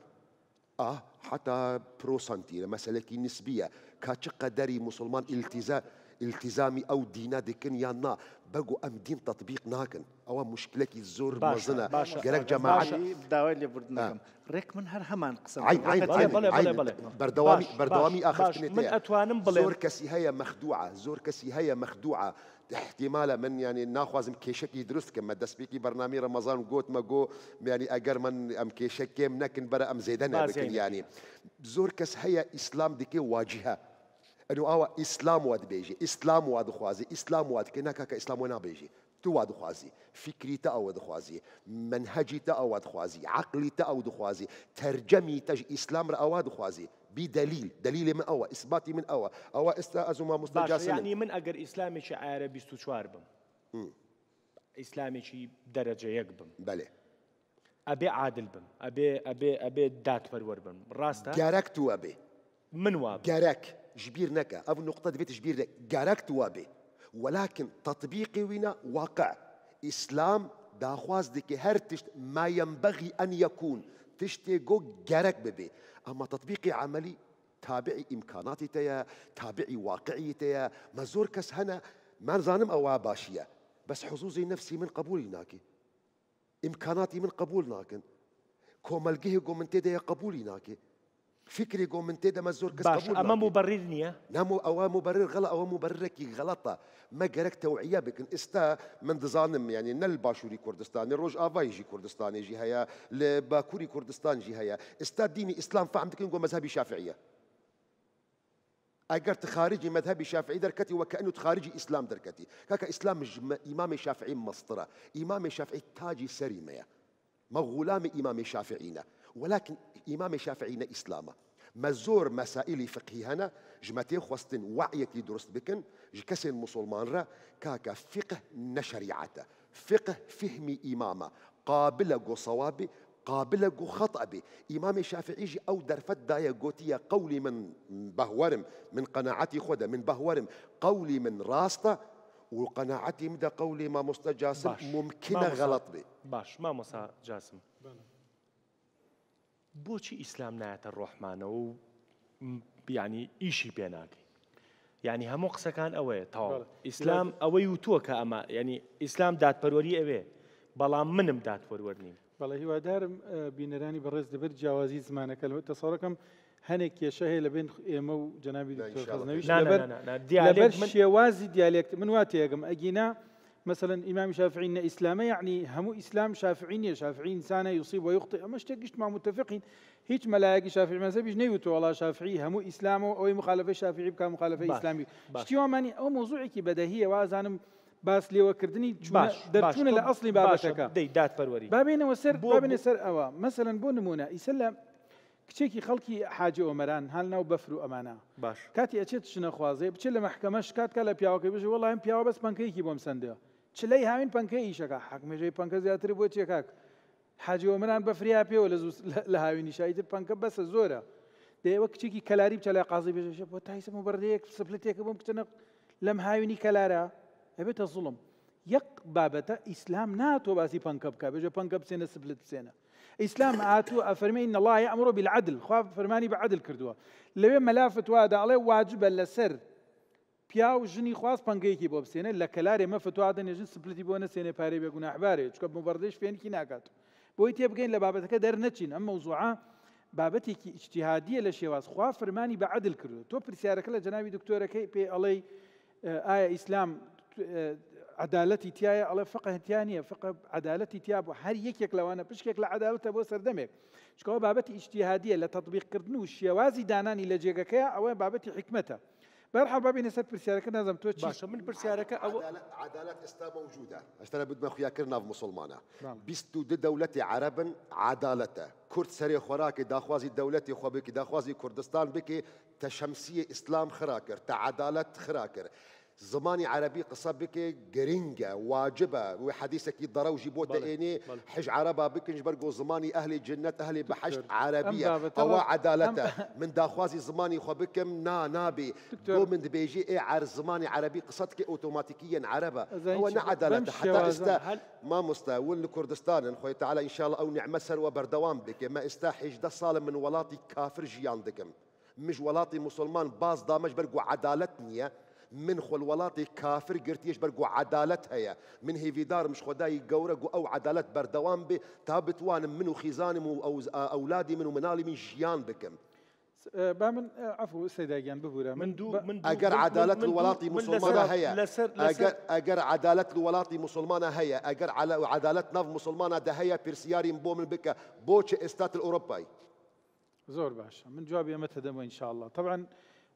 اه حتى بروسنتي مسألة نسبية كاتش قدري مسلمان التزام التزامي او دينا دكن يا نا بقو ام دين تطبيق ناكن او مشكله كي زور مزنا جرك جماعه داوي اللي بردنا آه. ريك من هر همان قسم عين عين بلي بلي بلي بردوامي بردوامي اخر من اتوانم بلي زور كسي هي مخدوعه زور كسي هي مخدوعه احتمالا من يعني ناخوازم کێشکی كما دس مە برنامج رمضان ڕەمەزان ما گۆ يعني ئەگەر من ام کێشە کێم برا ام ئەم زێدە نابکن ینی زۆر کەس هەیە ئیسلام دیکێ واجهە ئەنو ئاوە اسلام وا اسلام واد وا اسلام ئیسلام وا دکە ناکە کە تو واد خوازي فكري تا واد خوازي منهجي تا واد خوازي عقلي تا واد خوازي ترجمي تج اسلام را واد خوازي بدليل دليل من أوى إثباتي من أوا أوا استأزما مستجاسن يعني من أجر إسلامي عربي استشوار بم إسلامي شي درجة يقبم بله أبي عادل بم أبي أبي أبي دات فرور بم راستا جارك وابي من واب جارك جبير نكا أو نقطة بيت جبير نكا جارك تو ولكن تطبيقي وينا واقع إسلام داخواز ديكي هرتشت ما ينبغي أن يكون تشتي جو جرك ببي اما تطبيقي عملي تابعي امكاناتي تيا تابعي واقعي تيا مزور كس هنا ما نظانم او باشيه بس حظوظي نفسي من قبولي ناكي امكاناتي من قبول ناكن كومالجيه جو من تيدا قبولي ناكي فكري قوم انت ده مزور كس باش اما مبرر نيا نامو او مبرر غلط او مبررك غلطه ما جرك توعيه بكن استا من ظالم يعني نل باشوري كردستان روج افاي جي كردستان جي هيا لباكوري كردستان جي هيا استا ديني اسلام فهمتك نقول مذهبي شافعيه اگر تخارجي مذهبي شافعي دركتي وكانه تخارجي اسلام دركتي هكا اسلام امام شافعي مسطره امام شافعي تاجي سريمه ما غلام امام شافعينا ولكن إمام شافعينا إسلاما مزور مسائل فقهي هنا جمتي خوستن وعيتي درست بكن جكسن مسلمان را كاكا فقه نشريعته فقه فهم إمامة قابلة جو صوابي قابلة جو خطأ بي إمام شافعي جي أو درفت دايا قوتية قولي من بهورم من قناعتي خدا من بهورم قولي من راسطة وقناعتي مدى قولي ما مستجاسم ممكنة غلط بي باش ما مستجاسم جاسم بنا. بۆچی ئیسلام نایەتە ڕۆحمانەوە و بیانی ئیشی پێناکەی ینی هەموو قسەکان ئەوەیە تاوە ئیسلام ئەوەی و تووە کە ئەمە ینی ئیسلام دادپەروەری ئەوێ بەڵام منم دادپەروەرنیم بەڵە هیوادارم بینەرانی بەڕێز دەبێت جیاوازی زمانەکە لەوە تەسەڵەکەم هەنێک کێشە هەیە لەبێن ئێمە و جەنابی خزنەویش لەبەر شێوازی دیالێکت من واتێگەم ئەگینا مثلا امام شافعي ان اسلامه يعني هم اسلام شافعين يا شافعي انسان يصيب ويخطئ مش اشتقشت مع متفقين هيك ملائكه هیچ مەلایەکی شافی مەزەبیش نەوت وڵا شافعی هەموو ئیسلام و ئەوەی مخالفە شافعی بکە مخالفە ئیسلامی شتیوامانی ئەو مۆزوعێکی بەدەهیە وازانم باس وكردني دەرچوونە لە ئەاصلی بابەتەکە دەیدات پەروەری بابێنەوە سەر وسر سەر ئەوە مەمثلەن بۆ نمونە ئیسە يسلم کچێکی خەڵکی حاجی ئۆمەران هەل ناو بەفر و ئەمانە باش كاتي ئەچێت شنو خوازي لە محكمة شكات کە بياوكي بيجي والله إم بياو بس پنکەیەکی بۆم سندەوە چلی همین پنکه ایشه چلەی هاوین پنکە ئیشەکە حکمێژەی پنکە زیاتر بۆ چێکاک حاجەوە منان بەفریا پێوە لە لە هاوینی شایتر پنکە بەسە زۆرە دەیەوە کچێکی کەلاری بچە لای قازی قاضی بۆ شب و تایس مبرده یک که بەردەیەک سپلتێکە بۆم کچنە لەم هاوینی کەلارە ظلم یک بابتا اسلام نه تو باسی پنکه بکه بێژە پنکه بسینه سبلت بسینه اسلام آتو افرمی نەڵای الله بیلعدل بالعدل خواه فرمانی بعدل کردووە لەوێ ملافت واده ئەڵێ واجب لسر پیا و ژنی خواست پنگەیەکی بۆ بسێنێ لە کەلارێ مە فتوادنێژن سپلتی بۆ نەسێنێ پارێ بێگونا حبارێ چکە مبەردەش فێنکی ناکات بۆی تێ بگەین لە بابەتەکە دەرنەچین ئەم مەوزوعا بابەتێکی ئیشتیهادیە لە شێواز خوا فرمانی بە عدل کردو تۆ پرسیارەکە لە جناوی دکتۆرەکەی پێ ئەڵێ ئایا ئیسلام عدالەتی تایە ئەڵە فقهتیانە فق عدالەتی تیا بۆ هەر یەکێک لەوانە پشکێک لە عدالتە بۆ سەردەمێک چکەوە بابەتی ئیشتیهادیە لە تطبیقکردن و شێوازی دانانی لە جێگەکەی ئەوە بابەتی حکمەتە مرحبا بابي نسات برسيارك نازم توتشي باشا من برسيارك أو عدالة إستا موجودة أستنا بدنا خويا كرنا في مسلمانة نعم. بيستو دي دولة عربا عدالته كرد سري خوراكي داخوازي دولتي خو داخوازي كردستان بك تشمسية إسلام خراكر تعدالة خراكر زماني عربي قصبك بك جرينجا واجبة وحديثك يضرب جيبوا تاني حج عربة بكنج برقو زماني أهلي الجنة أهلي بحش عربية أو عدالته من داخوازي زماني خبكم نا نابي دو من بيجي إيه عر زماني عربي قصتك أوتوماتيكيا عربة هو نا عدالته حتى استا ما مستا ولن كردستان خويا تعالى إن شاء الله أو نعمة سلوى بردوام بك ما استاحج ده صالم من ولاتي كافر جياندكم مش ولاتي مسلمان باز دامج برقو عدالتني من خۆل وڵاتی کافر گرتیش برجو عدالت هەیە من هي هیویدارم خدای گەورە و ئەو عدالت بەردەوام بێ تا بتوانم من و خیزانم و ئەولادی من و مناڵی من جيان بكم با من عفو جان ببورا من دو من دو اگر عدالت الولاطي مسلمانه هيا اگر اگر عدالت الولاطي مسلمانه هيا اگر على عدالت ناف مسلمانه ده هيا بيرسياري بومن بك بوتش استات الاوروبي زور باشا من جواب يا متى ان شاء الله طبعا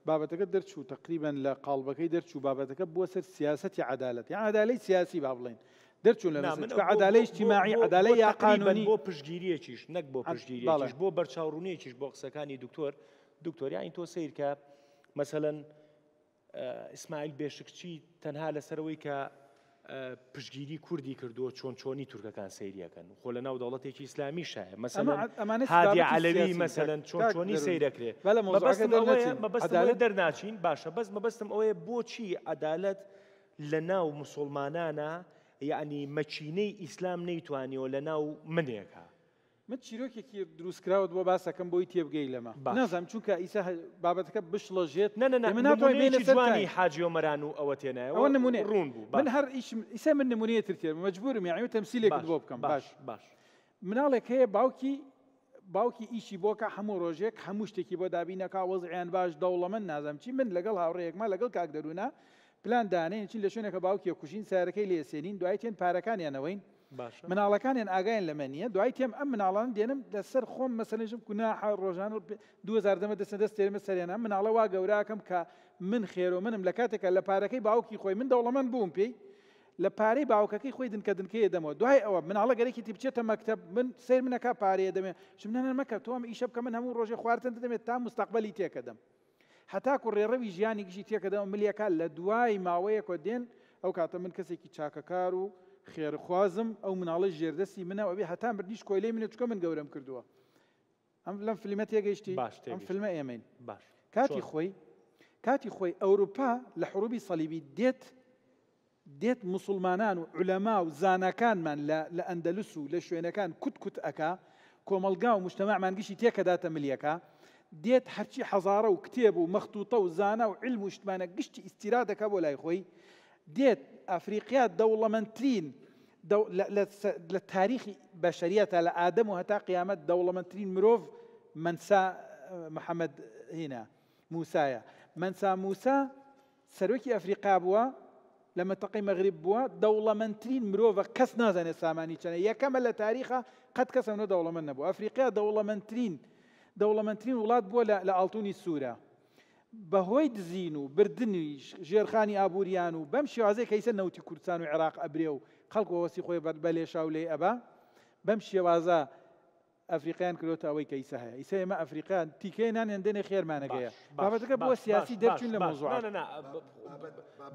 بابەتەکە دەرچوو تقریبان لە قالبەکەی دەرچوو بابەتەکە بووە سەر سیاستی عدالەت يعني عدالی سیاسی با بڵین دەرچوون لە نعم، عدالی اجتماعی عدالی یا قانونی بۆ پشگیریەکیش نەک بۆ پشگیریش بۆ بەرچاوڕونیەکیش بۆ قسەکانی دکتۆر دکتۆریا يعني ئین آه، تۆ سیرکە مەسەن ئیسماعیل بێشکچی تەنها لەسەرەوەی کە پشگیری کوردی کردووە چۆن چۆنی تورکەکان سیرەکەن خۆ لە ناو دەوڵەتێکی ئیسلامی شایە مەسەهادی علەوی مەسەلەن چۆن چۆنی سیرەکرێت دەرناچین باشە بەس مەبەستم ئەوەیە بۆچی عدالت لە ناو مسلمانانە یعنی مەچینەی ئیسلام نەیتوانیەوە لە ناو منێکە من چیرۆکێکی دروستکراوە بۆ باسەکەم بۆی تێبگەی لەمە نازانم چونکە ئیسا بابەتەکە بشڵەژێت نەنەنانی حاجۆمەران و ئەوە تێنایەوە نمونێ ڕون بوو من هەر ئیسا من نمونەیەتر تێ مەجبورم یاوی تەمسیلێک بۆ بکەم باش باش مناڵێک هەیە باوکی باوکی ئیشی بۆکە هەموو ڕۆژێک هەموو شتێکی بۆ دابینەکە وەزیان باش دەوڵەمە نازانم چی من لەگەڵ هاوڕێکمە لەگەڵ کاک دەرونا پلان دانێن چین لە شوێنەکە باوکی کوشین سارەکەی لێسێنین دوای تێن پارەکانیانەوەین مناڵەکانیان ئاگایان لەمە نیە دوای تێم ئەم مناڵان دێنم لەسەر خۆم مەسەنژم کوناحا ڕۆژان 2010مە دەسن دەست تێمە سەرێنە مناڵە وا گەوراکەم کە من خێرۆ منم لە کاتێکە لە پارەکەی باوکی خۆی من دەوڵەمەند بووم پێی لە پارەی باوکەکەی خۆی دنکە دنکەیە دەمەوە دوای ئەوە مناڵە گەرەێکی تیبچێتە مەکتب من سیر منەکە پارەیە دەمێ شمنەن مەکە تۆم ئیشە بکە من هەموو ڕۆژێ خواردن دەمێت تا مستقبلی تێکەدەم هەتاکو ڕێڕەوی ژیانی گشتی تێکەدەم ملیەکە لە دوای ماوەیەکۆ دێن ئەو کاتە من کەسێکی چاکەکار و خێرخوازم ئەو مناڵی ژێردەسی منە ئەوێ هەتان بردنیش کۆیلەی منە چکە من گەورم کردووە ئەم لەم فلمە تێگەیشتی باش ئەم فلمە ئێمەین باش کاتی خۆی کاتی خۆی ئەوروپا لە حروبی سەلیبی دێت دێت مسلمانان و علەما و زانەکانمان لە ئەندەلوس و لە شوێنەکان کوت کوت ئەکا کۆمەلگا و مشتتەمامانگەشی تێکەداتە ملیەکە دێت هەرچی حەزارە و کتێب و مەختوتە و زانە و علم و شتمانە گشتی ئیسیرا دەکە بۆ لای خۆی دێت افريقيا دولة ئەفریقیا دەوڵەمەندترین لە من بەشریەتە لە ئادەم و هەتا قیامەت دەوڵەمەندترین مرۆڤ موسى محەممەد هینە موسایە منسا موسا سەرۆکی ئەفریقا بووە لە مەتەقی مەغریب بووە دەوڵەمەندترین مرۆڤ يا نازانێت سامانی قد كسنا دولة من قەت أفريقيا دولة من ئەفریقیا دولة من وڵات ولاد بوا لالتوني السوره بەهۆی دزین و بردننیش ژێرخانی ئابوووریان و بەم شێوازەیە کەیسە نەوتی کوردستان و عێراق ئەبرێ و خەڵکەوەسی خۆی بەلێشا و لێ ئەبا بەم شێوازە ئەفریقیان کرۆتە ئەوەی کەیسە هەیە ئیسە ئێمە ئەفریقان تیکەینان هێندێنێ خێرمانەگەیە بابەتەکە بۆ سیاسی دەرچوون لە مۆزوع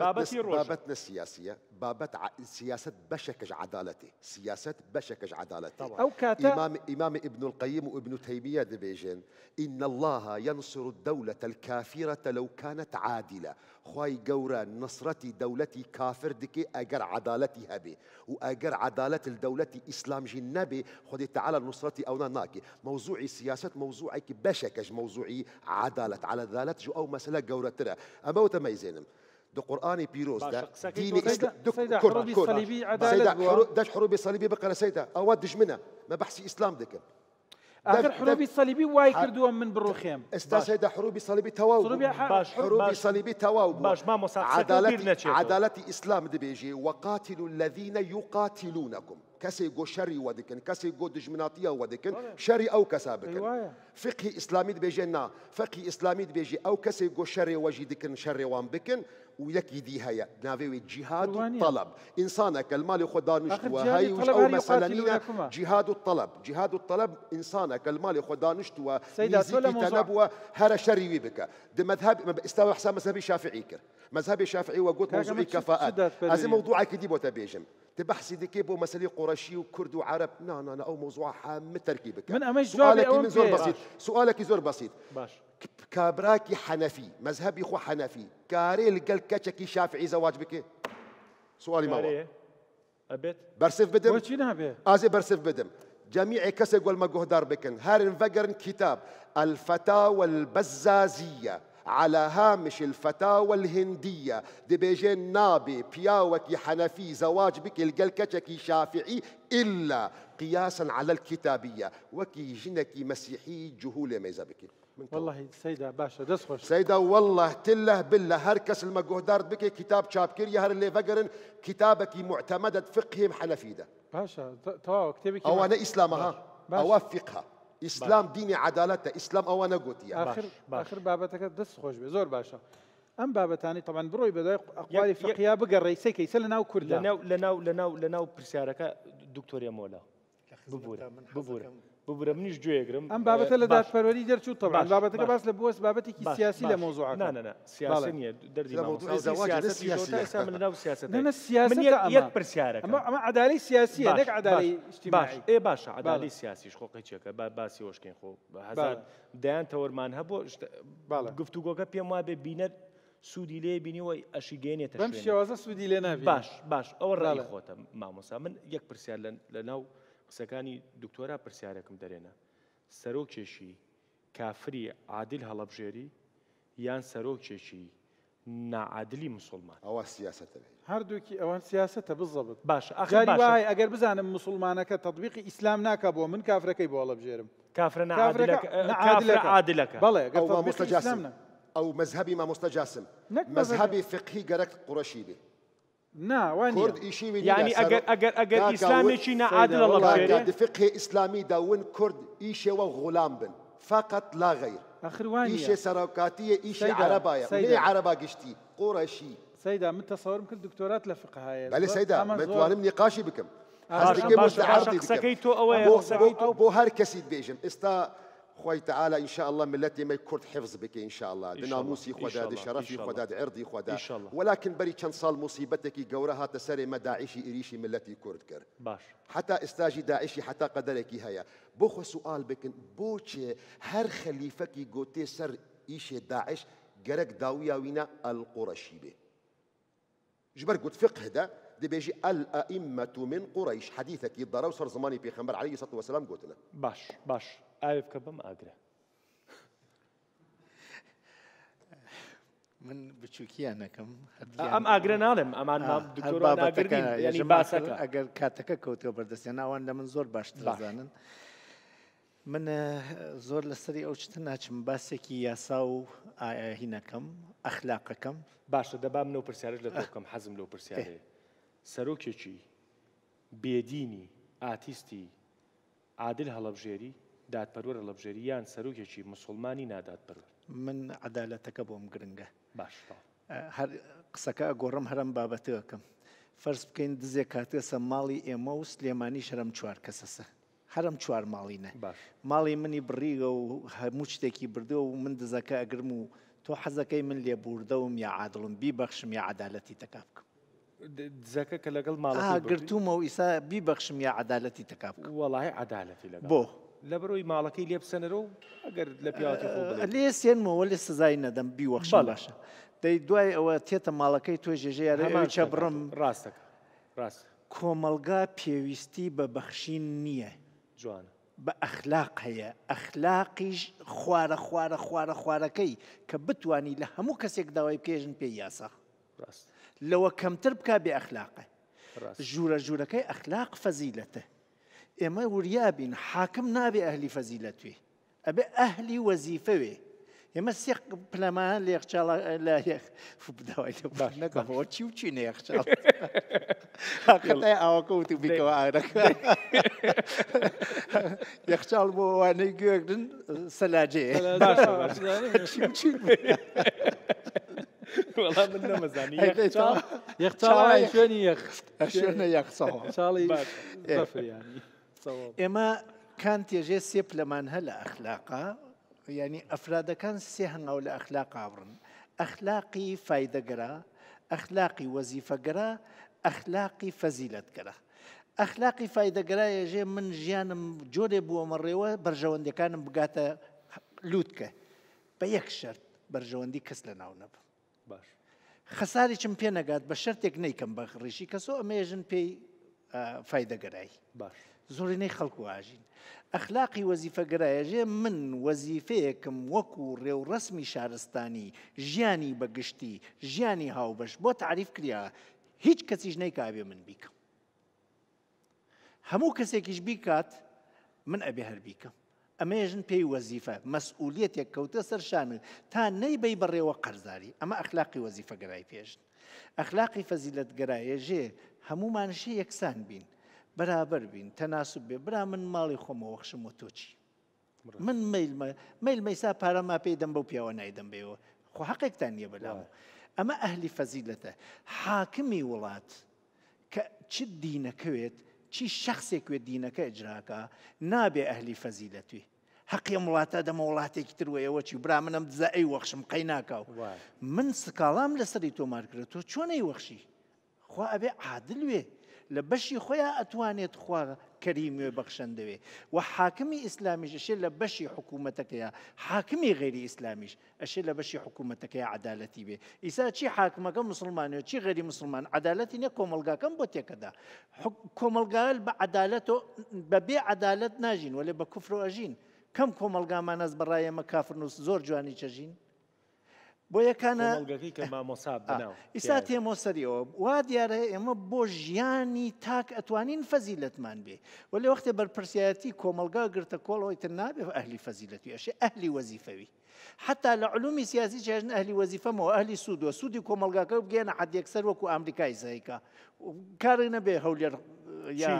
بابەتی ڕۆبەت لە سیاسیە بابەت سیاست بەشێکش عدالەتی سیاست بەشێکش عدالەتی ئەو کاتە ئیمام ابن القیم و ابن تەیمیە دەبێژێن ئین الله ينصر الدولة الكافرة لو كانت عادلة خوای گەورە نسرەتی دەولەتی کافر دکێ ئەگەر عدالەتی هەبێ و ئەگەر عدالەت دەولەتی ئیسلامژی نەبێ خودی تعالە نسرەتی ئەونا ناکێ مووزوعی سیاست مووزوعێکی بەشێکەش مووزوعی عدالت على ذالت جو ئەو مەسلە گەورەترە ئەمە وتەمەزێنم. دو قرآن بيروز ده دين إسلام سيدا حروب صليبي عدالة سيدا حروب صليبي بقى سيدا أود منها ما بحسي إسلام دكم آخر حروبي صليبي واي كردوهم من بروخيم استشهد حروبي صليبي تواو حروبي صليبي تواو باش ما مصاحبة عدالة عدالة إسلام دبيجي وقاتلوا الذين يقاتلونكم كسي جو شري ودكن كسي جو دجمناطية ودكن شري أو كسابكن فقه إسلامي بيجينا فقه إسلامي بيجي أو كسي جو شري وجي دكن شري وان بكن ويك يدي هيا ناوي جهاد الطلب إنسانك المال خدا نشتوى هاي أو مثلا جهاد الطلب جهاد الطلب إنسانك المال خدا نشتوى نيزيكي تنبوى هر شري بك دي مذهب استوى حسام مذهبي شافعي كر مذهبي شافعي وقلت موضوعي كفاءات هذا موضوعك دي بوتا بيجم تبحثي ديكيب ومسالي قرشي وكرد وعرب لا لا لا او موضوع حام تركيبك من امش سؤالك من زور بسيط سؤالك زور بسيط باش كابراكي حنفي مذهبي خو حنفي كاري قال كاتشكي شافعي زواج بك سؤالي ما هو ابيت برسف بدم ازي برسف بدم جميع كسق والمقهدار بكن هارن فقرن كتاب الفتاوى البزازيه على هامش الفتاوى الهندية دي بيجين نابي بياوكي حنفي زواج بك القلكتكي شافعي إلا قياسا على الكتابية وكي جنكي مسيحي جهولة بك والله سيدة باشا دسخش سيدة والله تله بالله هركس المقهدار بك كتاب شابكير يهر اللي فقرن كتابك معتمدة فقهي حنفيدة باشا توا كتابك او انا اسلامها اوفقها ئیسلام دینی عدالەتە ئیسلام ئەوە نەگوتی آخر بابتك دس خوش بێ باشا ام ئەم بابەتانی تەمان بڕۆی بەدای ئەقوای فقیا بگەڕێ سێکی سە لە ناو لناو لناو لناو لەناو لەناو پرسیارەکە دکتۆریە مۆلا ببوورە ببوورە ببرمنیش گوێ گرم ئەم بابەتە لە دادپەروەری دەرچوو تەبان بابەتەکە باس لە بوەست بابەتێکی سیاسی لە مۆزوع سیاسی نیە دەردی سیاست اما ئەمە عدالی سیاسی نەک عدالی باش ئێ باشە عدالی سیاسیش خۆقی چێکە باسی وەشکین خۆ دایان تەوەرمان هەبوو گفتوگۆکە پێم وا بێ بینەت سوودی لێ بینیەوە ئەشیگەێنێتە بەم شێوازە سوودی لێ نابی باش باش اول ڕای خۆتە مامۆسا من یەک پرسیار لە قسەکانی دکتۆرا پرسیارێکم دەرێنە سەرۆکێکی کافری عادل هەڵەبژێری یان سەرۆکێکی نعادلی مسلمان ئەوە سیاست هەردووکی ئەوان سیاستە بزەبت باش وای ئەگەر بزانم مسلمانەکە تطببیقی ئیسلام ناکە بۆ من کافرەکەی بۆ هەڵەبژێرم کافرە عادلەکە بەڵێ ئەو مستجاسم ئەو مذهبی ما مستجاسم مذهبی فقهی گەرەک قڕەشی بێ نه وانيا كرد إشي من يعني أجر أجر أجر إسلامي شينا عادل الله بشيري قاعد فقه إسلامي داون كرد إشي وغلام بن فقط لا غير آخر وانيا إشي سراوكاتية إشي عربايا ليه عربا قشتي قرشي سيدة من تصور ممكن دكتورات لفقه هاي بلي سيدة ما توانم نقاشي بكم حسنك مش عرضي بكم بو, بو, بو هر كسيد بيجم استا خوي تعالى ان شاء الله ملتي ما يكون حفظ بك ان شاء الله ناموسي خداد شرفي خداد عرضي خداد ولكن بري كان صال مصيبتك جورها تسري ما داعشي اريشي ملتي كرد كر باش حتى استاجي داعشي حتى قدرك هيا بوخ سؤال بك بوش هر خليفك غوتي سر ايش داعش قرق داويا وينا القرشي به جبر قلت فقه ده دي بيجي الأئمة من قريش حديثك يضرب صار زماني بيخمر عليه الصلاة والسلام قلتنا باش باش ئاوێفکە بەم ئاگرە من بچووکیان نەکەم ئەم ئاگرە ناڵێم ئەمان باسەکە ئەگەر کاتەکە کەوتەوە بەردەستێن ناوان لە من زۆر باشترزانن من زۆر لەسری ئەو چتە ناچم باسێکی یاسا و ئاهینەکەم ئەخلاقەکەم باشە دەبام نەو پرسیارش لە تۆکەم حەزم لەو پرسیارێ سەرۆکێکی بێدینی ئاتیستی عادل هەڵەبژێری دادپەرورە لە بژێریان سەرروکێکی مسلمانی نادادپەر من عدالەتەکە بۆم گرنگە باش هەر قسەکە گۆڕم هەرم بابەتەکەم فەرز بکەین دزێک کاتێسە ماڵی ئێمە و سلێمانی شەرم چوار کەسەسە هەرم چوار ماڵی نە ماڵی منی بڕیگە و هەموو شتێکی بردەوە و من دزەکە ئەگرم و تۆ حەزەکەی من لێ بوردەوم یا عادڵم بیبەخشم یا عدالەتی تەکا بکەم دزەکە کە لەگەڵ ماڵ گرتومە و ئیسا بیبەخشم یا عدالەتی تەکا بکەم وەڵی عدالەتی لە بۆ لە بەرۆی ماڵەکەی لێ بسەنەرەوە ئەگەر لە پیاتی لێ سێنمەوە لێ سزای نەدەم بیوەخش باشە دەی دوای ئەوە تێتە ماڵەکەی تۆ ژێژەیە چە بڕم ڕاستەکە ڕاست کۆمەلگا پێویستی بە بەخشین نییە جوانە بە ئەخلاق هەیە ئەخلاقیش خوارە خوارە خوارە خوارەکەی کە بتانی لە هەموو کەسێک داوای پێژن پێی یاسا لەوە کەمتر بک بێ ئەخلاقە ژورە ژوورەکەی ئەخلاق فەزیلەتە ئێمە وریابین حاکم نابێ ئەهلی فەزیلەتوێ ئەبێ ئەهلی وەزیفەوێ ئێمە سێ پلەمان لە یخچاڵ لە یخداوای چی و چی نەیەخچاڵ ئاوەکەوت بیکەوە ئارەکە یەخچاڵ بۆ وانەی گوێگرن سەلاجێ یەخچاڵ یەخچاڵی شوێنی یەخ شوێنە یەخساڵی ئێمە کان تێژێ سێ پلەمان هە لە ئەخلاقا ینی ئەفرادەکان سێ هەنگاو لە ئەخلاق ئاورن ئەخلاقی فیدەگەرا ئەخلاقی وەزیفەگەرا ئەخلاقی فەزیلەتگەرە ئەخلاقی فیدەگەرایە ژێ من ژیانم جۆرێ بووەمە ڕێوە بەرژەوەندەکانم بگاتە لووتکە بە یەک شەرت بەرژەوەندی کەس لە ناو نەب باش خەسارێکم پێ نەگات بە شەرتێک نیکەم بە ڕیشی کەسۆ ئەمێژن پێی فیدەگەرایی باش زۆرینەی خەڵکو ئاژین. ئەخلاقی وەزیفەگرایەژێ من وەزیفەیەکم وەکو ڕێوڕسمی شارستانی ژیانی بەگشتی ژیانی هاوبەش بۆ تعریف کریا هیچ کەسیش نەیکاوێ من بیکەم. هەموو کەسێکیش بیکات من ئەبێ هەربیکەم. ئەمەژن پێی وەزیفە مەسئولەتێک کەوتە سەر شانن تا نەیبەی بەڕێوە قەرزاری ئەمە ئەخلاقی وەزیفەگەرای پێشن. ئەخلاقی فەزیلت گەرایەژێ هەمومانشی یەکسان بین. بەرابەر بین تەناسب بێ برا من ماڵی خۆمەوە خشم و تۆچی من میل مەسا پارەما پێی دەم بەو پیاوە نایدەم بێەوە خۆ حەقێکتان نیە بەلاوە ئەمە ئەهلی فەزیلەتە حاکمی وڵات کە چ دینەکەوێت چی شخصێکوێت دینەکە ئەجراکە نابێ ئەهلی فەزیلەتوی حەقی وڵاتە دەمە وڵاتێکی تروەوە چی برا منم دزە ئەی وەخشم قەی ناکاو من سکاڵام لەسەری تۆمار کرێت تۆ چۆنەی وەخشی خوا ئەبێ عادلوێ لە بەشی خۆیان ئەتوانێت خوا کەریمێ بەخشندەوێ و حاکمی ئیسلامیش ئەشێ لە بەشی حکوومەتەکەیە حاکمی غێری ئیسلامیش ئەشێ لە بەشی حکوومەتەکەی عدالەتی بێ ئیسا چی حاکمەکە مسلمانەوە چی غەری مسلمان عدالەتی نە کۆمەلگاکەم بۆ تێکەدا کۆمەلگال بە و بەبێ عدالت ناژین وەێ بە کوفرۆ ئەژین کەم کۆمەلگامان ئەس بەڕایەمە کافرنووس زۆر جوانی چەژین بۆ یەکانە ئیسات ئێمە سەریەوە وا دیارە ئێمە بۆ ژیانی تاک ئەتوانین فەزیلتمان بێ و لە وەختێ بەرپرسایەتی کۆمەلگا گرتە کۆڵەوەی تر نابێ ئەهلی فەزیلەتی ئەشێ ئەهلی وەزیفەوی حتا لە علومی سیاسی چێژن ئەهلی وەزیفەمەوە ئەهلی سوودوە سوودی کۆمەلگاکە بگەێنە عادێکسەر وەکو ئەمریکای زایکە کارێ نەبێ هەولێر یا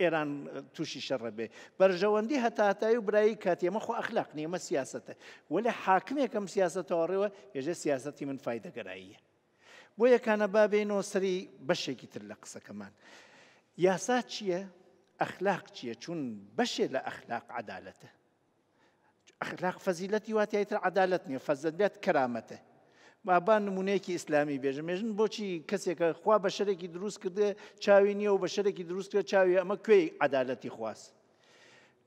ئێران تووشی شەڕە بێ بەرژەوەندی هەتاتایی و برایی کاتێمەخوا ئەخلاق نیێمە سیاستە وەلی حاکمێکم سیاستەوەڕێوە ێژە سیاستی من فیدەگەراییە بۆ یەکانە بابێنەوە سەری بەشێکی تر لە قسەکەمان یاسا چییە؟ ئەخلاق چییە چون بەشێ لە ئەخلاق عدالەتە. ئەخلاق فەزیلەتی واتیایتر عدالت نیە فەزلت کرامەتە. مابان نمونەیەکی ئیسلامی بێژم مێژن بۆچی کەسێکە خوا بە شەرێکی دروست کردێ چاوی نییە و بە شەرێکی دروستکە چاوی ئەمە کوێی عدالەتی خواست.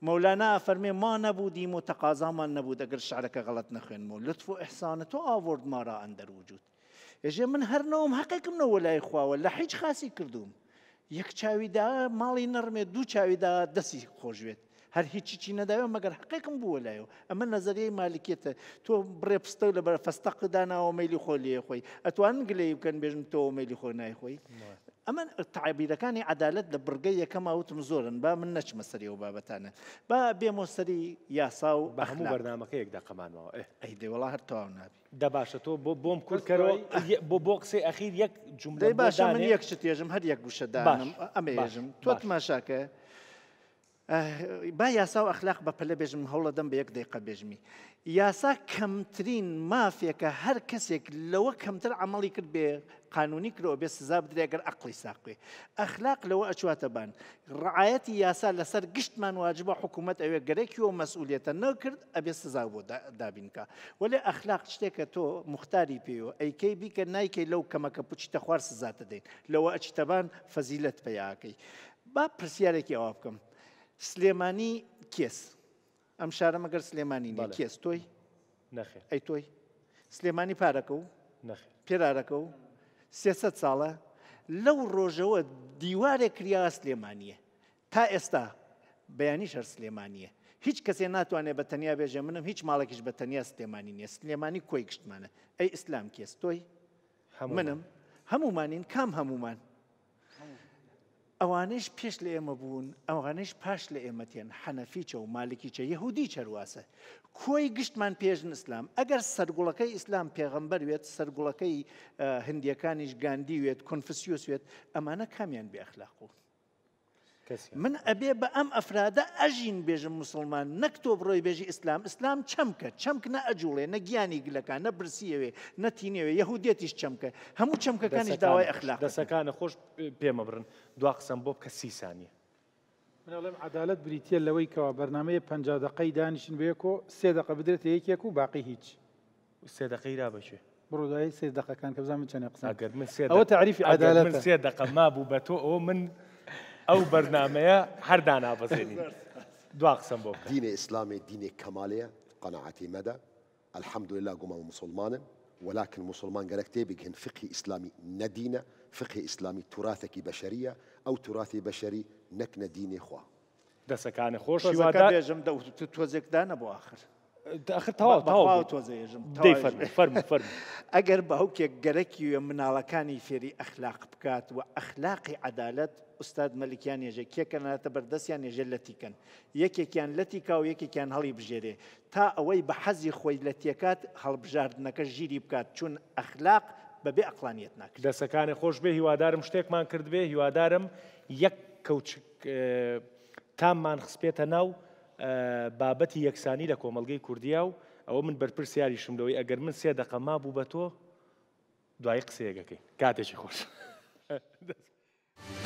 مولانا فەرمێ ما نەبوودیم و تەقازامان نەبوو دەگەر شارەکە غڵت نەخوێنمەوە لطف و ئەحسانە تۆ ئاورد مارا ئەندەر وجود. ێژێ من هەرنەوەم حەقێکم نەوە لای خواوە لە حیچ خاسی کردووم. یەک چاویدا ماڵی نەڕمێ دوو چاویدا دەسی خۆشوێت. هەر هیچی چی نەداوێ مەگەر حقیقم بووە لایەوە ئەمە نظریەی مالکێتە تۆ بڕێ پستە لە بەر فەستەقداناەوە مەلی خۆ لێ خۆی ئەتوان گلەی بکەن بێژم تۆ مەلی خۆ نایخۆی ئەمە تعبیرەکانی عدالت لە بڕگەی یەکەم وتم زۆرن با من نەچمە سەری و بابەتانە با بێمۆسەری یاسا و بە هەموو بەرنمەکە یەک دەقەمانەوە ئەی دێوەڵا هەر تاوام نابی دەباشە تۆ بۆ بۆم کورتکەەوە بۆ بۆ قسەی ئەخیر یەک جملەی باشە من یەک شتێژم هەر یەک گوشەدانم ئەمێژم تۆ تماشاکە. با یاسا و ئەخلاق بە پلە بێژم هەوڵە دەم بە یەک دقیقە بێژمی. یاسا کەمترین مافێکە هەر کەسێک لەوە کەمتر عملی کرد بێ قانونی کرەوە بێ سزا بدرێگەر ئەقلی ساقێ. ئەخلاق لەوە ئەچواتە بان. ڕعاەتی یاسا لەسەر گشتمان واجبە حکوومەت ئەوێ گەرەێکیەوە مەسئولێتە نەکرد ئەبێ سزا بۆ دابینکە. وەێ ئەخلاق شتێکە تۆ مختاری پێوە ئەیکەی بیکە نایکەی لەو کەمەکە پوچیتە خوار سزاتە دێن لەوە ئەچتەبان فەزیلت پیاکەی. با پرسیارێکی ئەوە بکەم. سلێمانی کێس ئەم شارە مەگەر سلێمانی کێس تۆی نەخێ ئەی تۆی سلێمانی پارەکە و پێرارەکە و سێسە ساڵە لەو ڕۆژەوە دیوارێک کریا سلێمانیە تا ئێستا بەیانی شەر سلێمانیە هیچ کەسێ ناتوانێت بە تەنیا بێژە منم هیچ ماڵێکیش بە تەنیا سلێمانی نیە سلێمانی کۆی گشتمانە ئەی ئیسلام کێستۆی منم هەمومانین کام هەمومان ئەوانش پێش لە ئێمە بوون ئەوانش پاش لە ئێمەتیان حەنەفیچە و مالکیچە یهودی چەرواسە کۆی گشتمان پێشن ئسلام ئەگەر سەرگوڵەکەی ئیسلام پێغەمبەر وێت سەرگوڵەکەی هندیەکانیش گاندی وێت کنفسیوس وێت ئەمانە کامیان بێخلاق بوون من ئەبێ بە ئەم ئەفرادە ئەژین بێژم مسلمان نەک تۆ بڕۆی بێژی ئیسلام ئیسلام چەمکە چەمک نە ئەجوڵێ نەگیانی گلەکان نە برسیەوێ نەتینەوێ یەهودێتیش چەمکە هەموو چەمکەکانیش داوای ئەخلاق دەسەکانە خۆش پێمە برن دوا قسەم بۆ کە سیسانیە منڵێم عدالت بریتە لەوەی کەەوە بەرنمەیە پ دقەی دانیشن بێکۆ سێ دقە بدرێت یەکێک و باقی هیچ سێ دقەی را بەشێ بڕۆدایی سێ دەقەکان کە بزانم چەندە قسە ئەوە تعریفی عدالت سێ دقە ما بوو بە تۆ ئەو من برنامه هر دانا نابەزێنین دو اقسم بۆ دینێ اسلامي دینێک کەمالەیە قناعتي مدى الحمد لله قوم مسلمان ولكن مسلمان قالك تبيجن فقه إسلامي ندينا فقه إسلامي تراثك بشرية أو تراثي بشري نكنا ديني خوا دسكان خوش شوادا بيجم دا توزك دانا بو آخر ئەگەر بە هەوکێک گەرەکی وێ مناڵەکانی فێری ئەخلاق بکات و ئەخلاقی عدالت ئوستاد مەلکیان ێژە کێکە ناتە بەردەستیان ێژە لەتیکەن یەکێکیان لەتیکا و یەکێکیان هەڵی بژێرێ تا ئەوەی بە حەزی خۆی لە تێکات هەڵبژاردنەکە ژیری بکات چون ئەخلاق بەبێ ئەقلانیت ناکرد دەسەکانی خۆش بێ هیوادارم شتێکمان کردبێ هیوادارم یەک کەوت تاممان خسپێتە ناو بابەتی یەکسانی لە کۆمەلگەی کوردیا و ئەوە من بەرپرسیاری شملەوەی ئەگەر من سێ دەقەما بوو بە تۆ دوای قسەیەگەکەین کاتێکی خۆش.